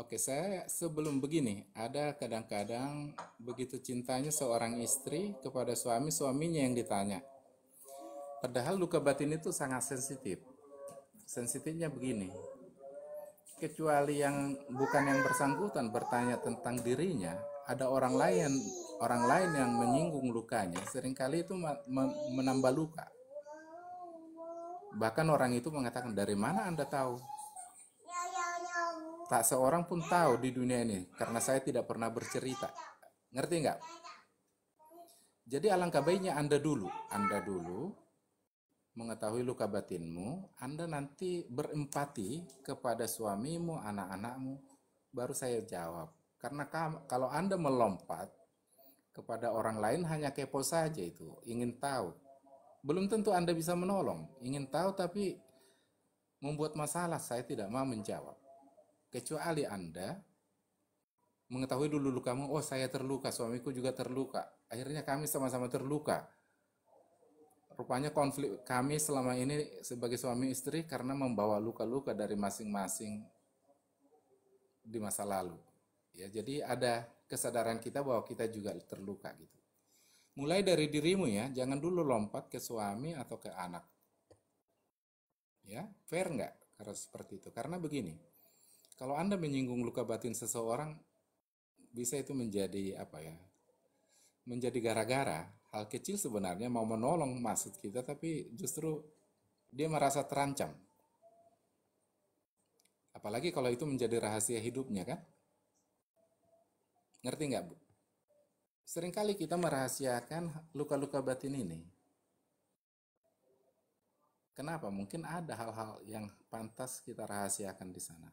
Oke, saya sebelum begini, ada kadang-kadang begitu cintanya seorang istri kepada suami, suaminya yang ditanya. Padahal luka batin itu sangat sensitif. Sensitifnya begini. Kecuali yang bukan yang bersangkutan bertanya tentang dirinya, ada orang lain orang lain yang menyinggung lukanya, seringkali itu menambah luka. Bahkan orang itu mengatakan, "Dari mana Anda tahu?" Tak seorang pun tahu di dunia ini karena saya tidak pernah bercerita. Ngerti nggak? Jadi alangkah baiknya Anda dulu, Anda dulu mengetahui luka batinmu, Anda nanti berempati kepada suamimu, anak-anakmu, baru saya jawab. Karena kalau Anda melompat kepada orang lain hanya kepo saja itu, ingin tahu. Belum tentu Anda bisa menolong, ingin tahu tapi membuat masalah, saya tidak mau menjawab kecuali Anda mengetahui dulu lukamu, oh saya terluka, suamiku juga terluka. Akhirnya kami sama-sama terluka. Rupanya konflik kami selama ini sebagai suami istri karena membawa luka-luka dari masing-masing di masa lalu. Ya, jadi ada kesadaran kita bahwa kita juga terluka gitu. Mulai dari dirimu ya, jangan dulu lompat ke suami atau ke anak. Ya, fair nggak karena seperti itu? Karena begini, kalau Anda menyinggung luka batin seseorang, bisa itu menjadi apa ya? Menjadi gara-gara hal kecil sebenarnya mau menolong maksud kita tapi justru dia merasa terancam. Apalagi kalau itu menjadi rahasia hidupnya kan? Ngerti nggak Bu? Seringkali kita merahasiakan luka-luka batin ini. Kenapa? Mungkin ada hal-hal yang pantas kita rahasiakan di sana.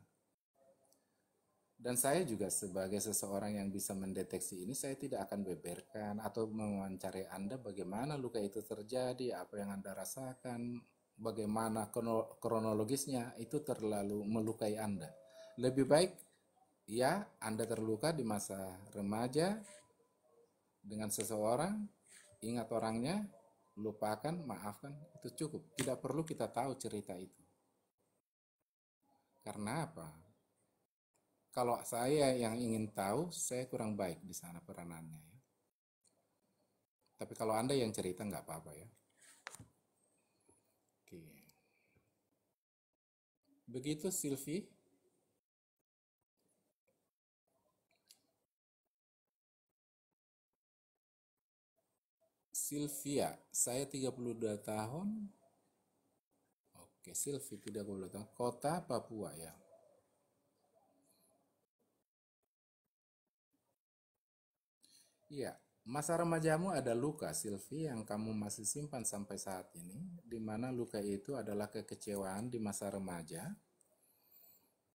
Dan saya juga sebagai seseorang yang bisa mendeteksi ini, saya tidak akan beberkan atau mencari Anda bagaimana luka itu terjadi, apa yang Anda rasakan, bagaimana kronologisnya, itu terlalu melukai Anda. Lebih baik ya Anda terluka di masa remaja dengan seseorang, ingat orangnya, lupakan, maafkan, itu cukup. Tidak perlu kita tahu cerita itu. Karena apa? kalau saya yang ingin tahu, saya kurang baik di sana peranannya. Ya. Tapi kalau Anda yang cerita nggak apa-apa ya. Oke. Begitu Silvi. Silvia, saya 32 tahun. Oke, Silvi 32 tahun. Kota Papua ya. Iya, masa remajamu ada luka, Silvi, yang kamu masih simpan sampai saat ini, di mana luka itu adalah kekecewaan di masa remaja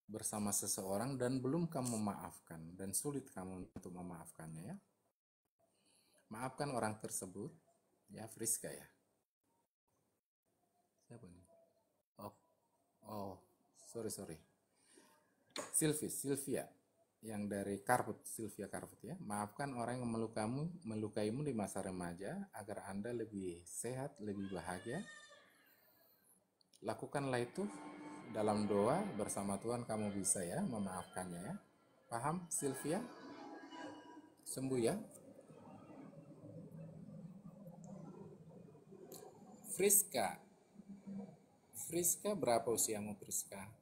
bersama seseorang dan belum kamu maafkan dan sulit kamu untuk memaafkannya ya. Maafkan orang tersebut, ya Friska ya. Siapa nih? Oh, oh, sorry sorry. Silvi, Silvia, yang dari Karput Sylvia Karput ya. Maafkan orang yang melukamu, melukaimu di masa remaja agar Anda lebih sehat, lebih bahagia. Lakukanlah itu dalam doa bersama Tuhan kamu bisa ya memaafkannya ya. Paham Sylvia? Sembuh ya. Friska. Friska berapa usiamu Friska?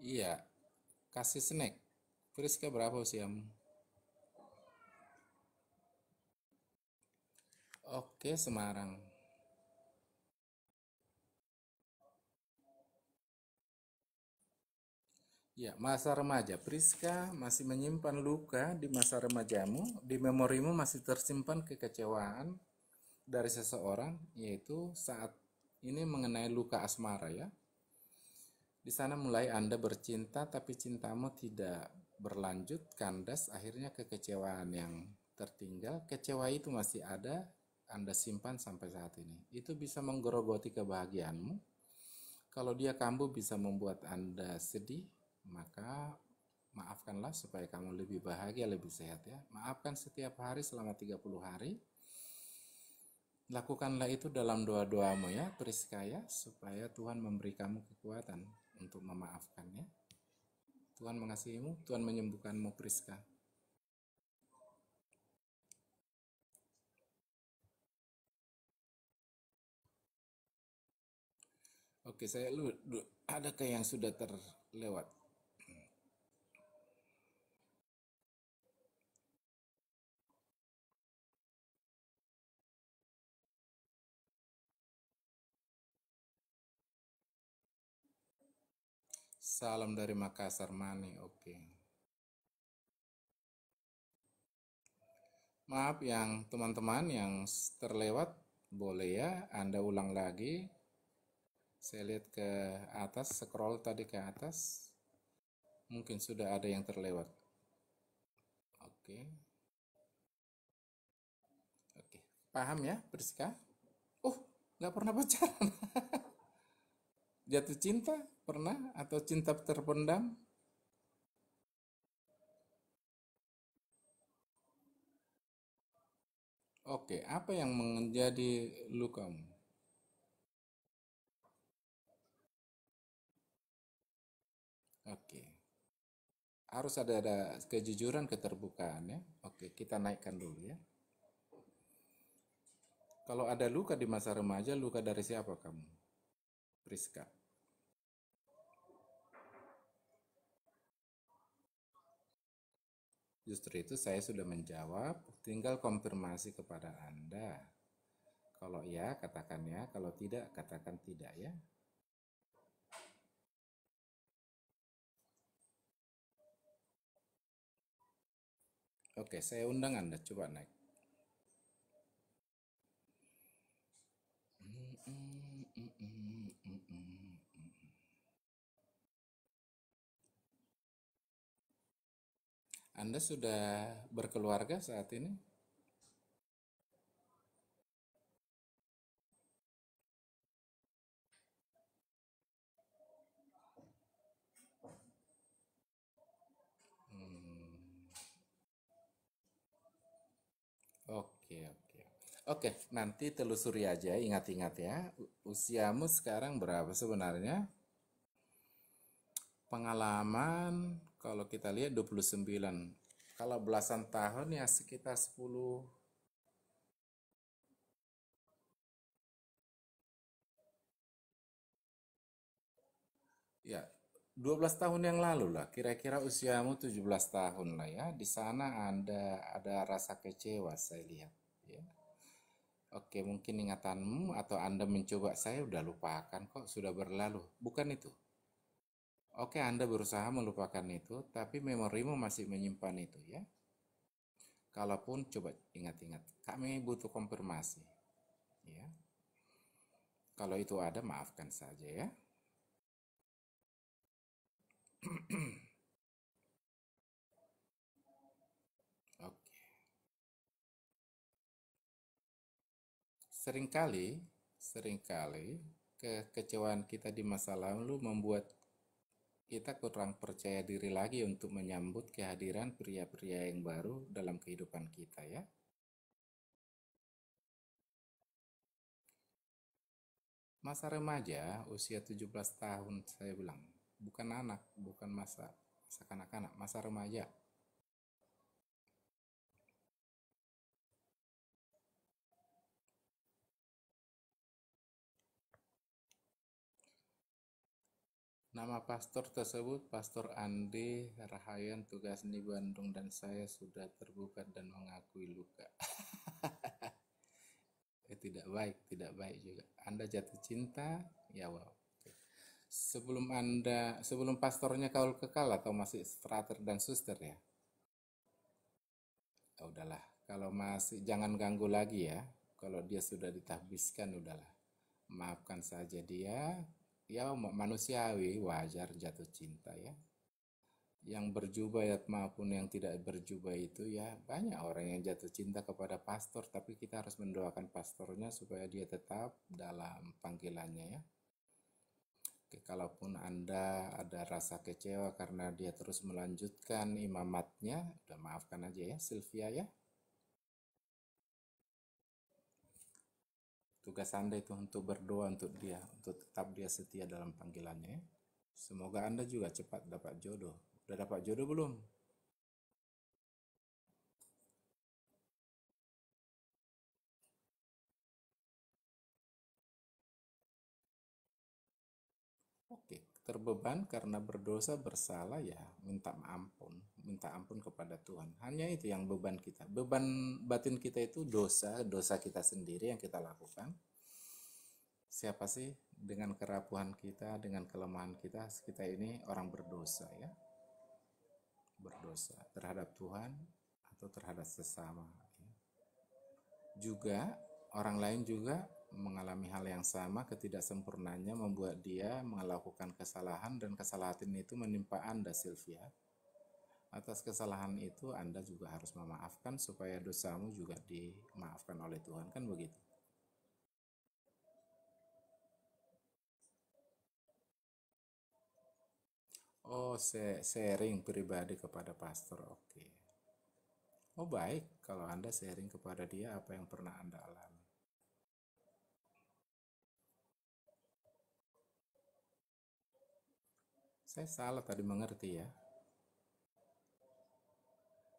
Iya, kasih snack. Friska berapa usiamu? Oke, Semarang. Ya, masa remaja. Priska masih menyimpan luka di masa remajamu. Di memorimu masih tersimpan kekecewaan dari seseorang, yaitu saat ini mengenai luka asmara ya. Di sana mulai Anda bercinta tapi cintamu tidak berlanjut, kandas, akhirnya kekecewaan yang tertinggal, kecewa itu masih ada, Anda simpan sampai saat ini. Itu bisa menggerogoti kebahagiaanmu. Kalau dia kambuh bisa membuat Anda sedih, maka maafkanlah supaya kamu lebih bahagia, lebih sehat ya. Maafkan setiap hari selama 30 hari. Lakukanlah itu dalam doa-doamu ya, Priskaya, supaya Tuhan memberi kamu kekuatan untuk memaafkannya. Tuhan mengasihimu, Tuhan menyembuhkanmu, Priska. Oke, saya lu ada ke yang sudah terlewat? Salam dari Makassar, Mani. Oke. Maaf yang teman-teman yang terlewat, boleh ya Anda ulang lagi. Saya lihat ke atas, scroll tadi ke atas. Mungkin sudah ada yang terlewat. Oke. Oke, paham ya, Priska? Oh, nggak pernah pacaran. [laughs] Jatuh cinta pernah atau cinta terpendam? Oke, apa yang menjadi lukamu? Oke. Harus ada, ada kejujuran, keterbukaan ya. Oke, kita naikkan dulu ya. Kalau ada luka di masa remaja, luka dari siapa kamu? Priska. Justru itu saya sudah menjawab, tinggal konfirmasi kepada Anda. Kalau ya, katakan ya. Kalau tidak, katakan tidak ya. Oke, saya undang Anda. Coba naik. Anda sudah berkeluarga saat ini? Hmm. Oke, oke. Oke, nanti telusuri aja, ingat-ingat ya. Usiamu sekarang berapa sebenarnya? Pengalaman kalau kita lihat 29 kalau belasan tahun ya sekitar 10 ya 12 tahun yang lalu lah kira-kira usiamu 17 tahun lah ya di sana ada ada rasa kecewa saya lihat ya Oke, mungkin ingatanmu atau Anda mencoba saya udah lupakan kok, sudah berlalu. Bukan itu. Oke, Anda berusaha melupakan itu, tapi memorimu masih menyimpan itu ya. Kalaupun coba ingat-ingat, kami butuh konfirmasi. Ya. Kalau itu ada, maafkan saja ya. [clears throat] Oke. Seringkali, seringkali kekecewaan kita di masa lalu membuat kita kurang percaya diri lagi untuk menyambut kehadiran pria-pria yang baru dalam kehidupan kita ya. Masa remaja usia 17 tahun saya bilang, bukan anak, bukan masa masa kanak-kanak, masa remaja. Nama pastor tersebut Pastor Andi Rahayan tugas di Bandung dan saya sudah terbuka dan mengakui luka. [laughs] eh, tidak baik, tidak baik juga. Anda jatuh cinta, ya wow. Sebelum Anda, sebelum pastornya kaul kekal atau masih frater dan suster ya? Oh, udahlah, kalau masih jangan ganggu lagi ya. Kalau dia sudah ditahbiskan, udahlah. Maafkan saja dia, ya manusiawi wajar jatuh cinta ya yang berjubah ya, maupun yang tidak berjubah itu ya banyak orang yang jatuh cinta kepada pastor tapi kita harus mendoakan pastornya supaya dia tetap dalam panggilannya ya Oke, kalaupun Anda ada rasa kecewa karena dia terus melanjutkan imamatnya udah maafkan aja ya Sylvia ya Tugas Anda itu untuk berdoa untuk dia, untuk tetap dia setia dalam panggilannya. Ya. Semoga Anda juga cepat dapat jodoh. Udah dapat jodoh belum? terbeban karena berdosa bersalah ya minta ampun minta ampun kepada Tuhan hanya itu yang beban kita beban batin kita itu dosa dosa kita sendiri yang kita lakukan siapa sih dengan kerapuhan kita dengan kelemahan kita kita ini orang berdosa ya berdosa terhadap Tuhan atau terhadap sesama ya? juga orang lain juga mengalami hal yang sama ketidaksempurnanya membuat dia melakukan kesalahan dan kesalahan itu menimpa Anda Sylvia. Atas kesalahan itu Anda juga harus memaafkan supaya dosamu juga dimaafkan oleh Tuhan kan begitu. Oh, sharing pribadi kepada pastor. Oke. Okay. Oh, baik kalau Anda sharing kepada dia apa yang pernah Anda alami. Saya salah tadi mengerti ya.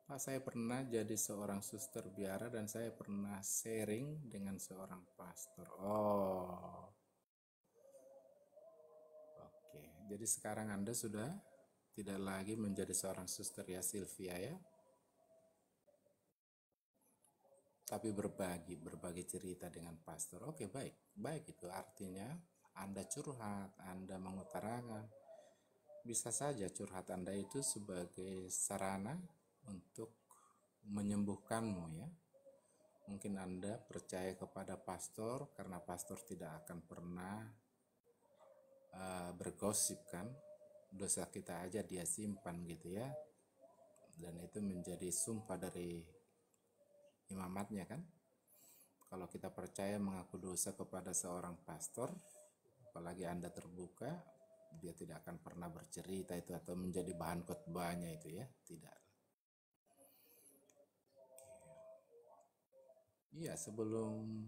Pak, saya pernah jadi seorang suster biara dan saya pernah sharing dengan seorang pastor. Oh. Oke, jadi sekarang Anda sudah tidak lagi menjadi seorang suster ya Sylvia ya. Tapi berbagi, berbagi cerita dengan pastor. Oke, baik. Baik itu artinya Anda curhat, Anda mengutarakan bisa saja curhat Anda itu sebagai sarana untuk menyembuhkanmu ya. Mungkin Anda percaya kepada pastor karena pastor tidak akan pernah uh, bergosip kan. Dosa kita aja dia simpan gitu ya. Dan itu menjadi sumpah dari imamatnya kan. Kalau kita percaya mengaku dosa kepada seorang pastor, apalagi Anda terbuka, dia tidak akan pernah bercerita itu atau menjadi bahan khotbahnya itu ya tidak Iya sebelum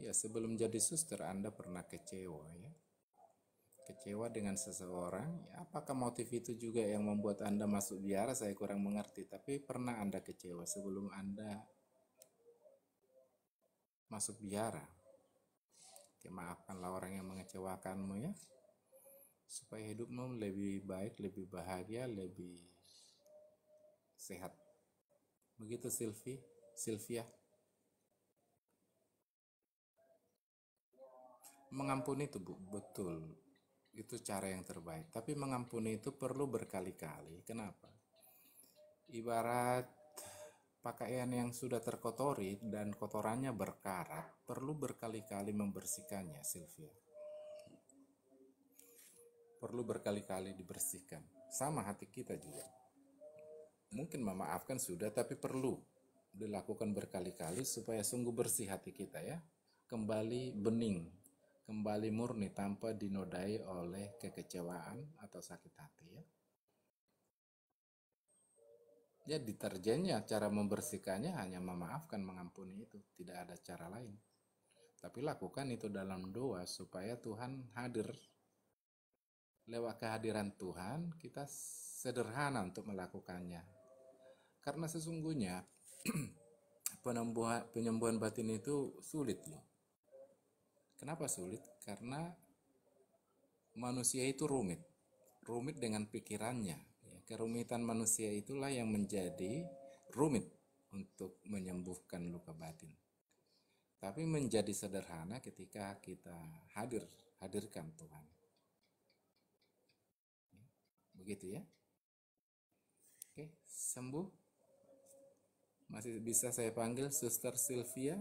Ya sebelum jadi suster Anda pernah kecewa ya Kecewa dengan seseorang ya, Apakah motif itu juga yang membuat Anda masuk biara Saya kurang mengerti Tapi pernah Anda kecewa sebelum Anda masuk biara Ya maafkanlah orang yang mengecewakanmu ya. Supaya hidupmu lebih baik, lebih bahagia, lebih sehat. Begitu Silvi, Silvia. Mengampuni itu Bu, betul. Itu cara yang terbaik. Tapi mengampuni itu perlu berkali-kali. Kenapa? Ibarat Pakaian yang sudah terkotori dan kotorannya berkarat perlu berkali-kali membersihkannya, Sylvia. Perlu berkali-kali dibersihkan. Sama hati kita juga. Mungkin memaafkan sudah tapi perlu dilakukan berkali-kali supaya sungguh bersih hati kita ya. Kembali bening, kembali murni tanpa dinodai oleh kekecewaan atau sakit hati ya. Ya deterjennya cara membersihkannya hanya memaafkan, mengampuni itu, tidak ada cara lain. Tapi lakukan itu dalam doa supaya Tuhan hadir. Lewat kehadiran Tuhan kita sederhana untuk melakukannya. Karena sesungguhnya [clears throat] penyembuhan, penyembuhan batin itu sulit loh. Kenapa sulit? Karena manusia itu rumit. Rumit dengan pikirannya, kerumitan manusia itulah yang menjadi rumit untuk menyembuhkan luka batin. Tapi menjadi sederhana ketika kita hadir, hadirkan Tuhan. Begitu ya. Oke, sembuh. Masih bisa saya panggil Suster Sylvia.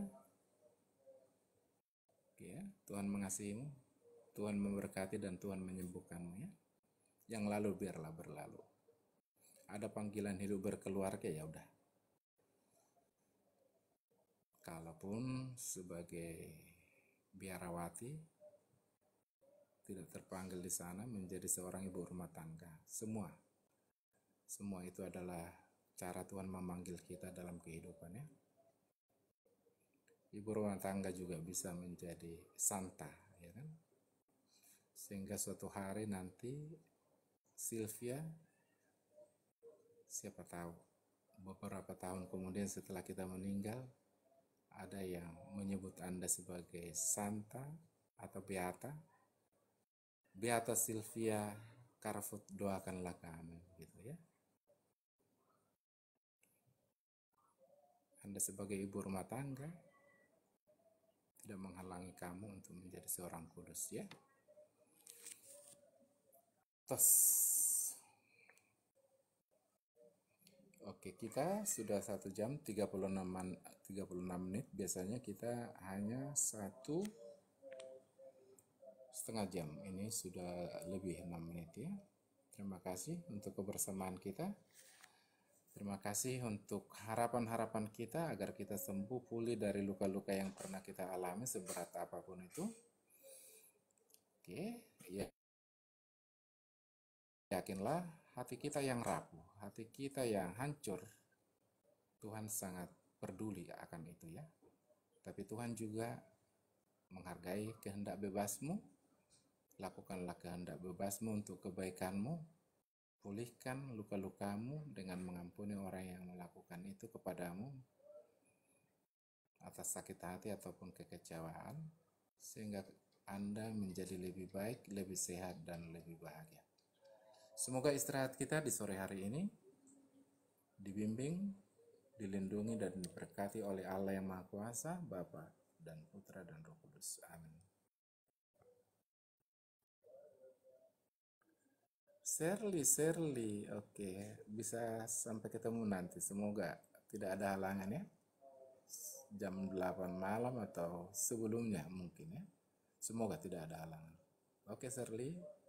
Oke ya, Tuhan mengasihimu, Tuhan memberkati dan Tuhan menyembuhkanmu ya. Yang lalu biarlah berlalu ada panggilan hidup berkeluarga ya udah. Kalaupun sebagai biarawati tidak terpanggil di sana menjadi seorang ibu rumah tangga. Semua semua itu adalah cara Tuhan memanggil kita dalam kehidupannya. Ibu rumah tangga juga bisa menjadi santa, ya kan? Sehingga suatu hari nanti Sylvia siapa tahu beberapa tahun kemudian setelah kita meninggal ada yang menyebut Anda sebagai Santa atau Beata. Beata Sylvia Karfut doakanlah kami gitu ya. Anda sebagai ibu rumah tangga tidak menghalangi kamu untuk menjadi seorang kudus ya. Tos. Oke, kita sudah 1 jam 36, 36 menit. Biasanya kita hanya satu setengah jam. Ini sudah lebih 6 menit ya. Terima kasih untuk kebersamaan kita. Terima kasih untuk harapan-harapan kita agar kita sembuh pulih dari luka-luka yang pernah kita alami seberat apapun itu. Oke, ya. Yakinlah hati kita yang rapuh, hati kita yang hancur, Tuhan sangat peduli akan itu ya. Tapi Tuhan juga menghargai kehendak bebasmu, lakukanlah kehendak bebasmu untuk kebaikanmu, pulihkan luka-lukamu dengan mengampuni orang yang melakukan itu kepadamu atas sakit hati ataupun kekecewaan, sehingga Anda menjadi lebih baik, lebih sehat, dan lebih bahagia. Semoga istirahat kita di sore hari ini dibimbing, dilindungi dan diberkati oleh Allah yang Maha Kuasa, Bapa dan Putra dan Roh Kudus. Amin. Serli, Serli, oke, bisa sampai ketemu nanti. Semoga tidak ada halangan ya. Jam 8 malam atau sebelumnya mungkin ya. Semoga tidak ada halangan. Oke, Serli,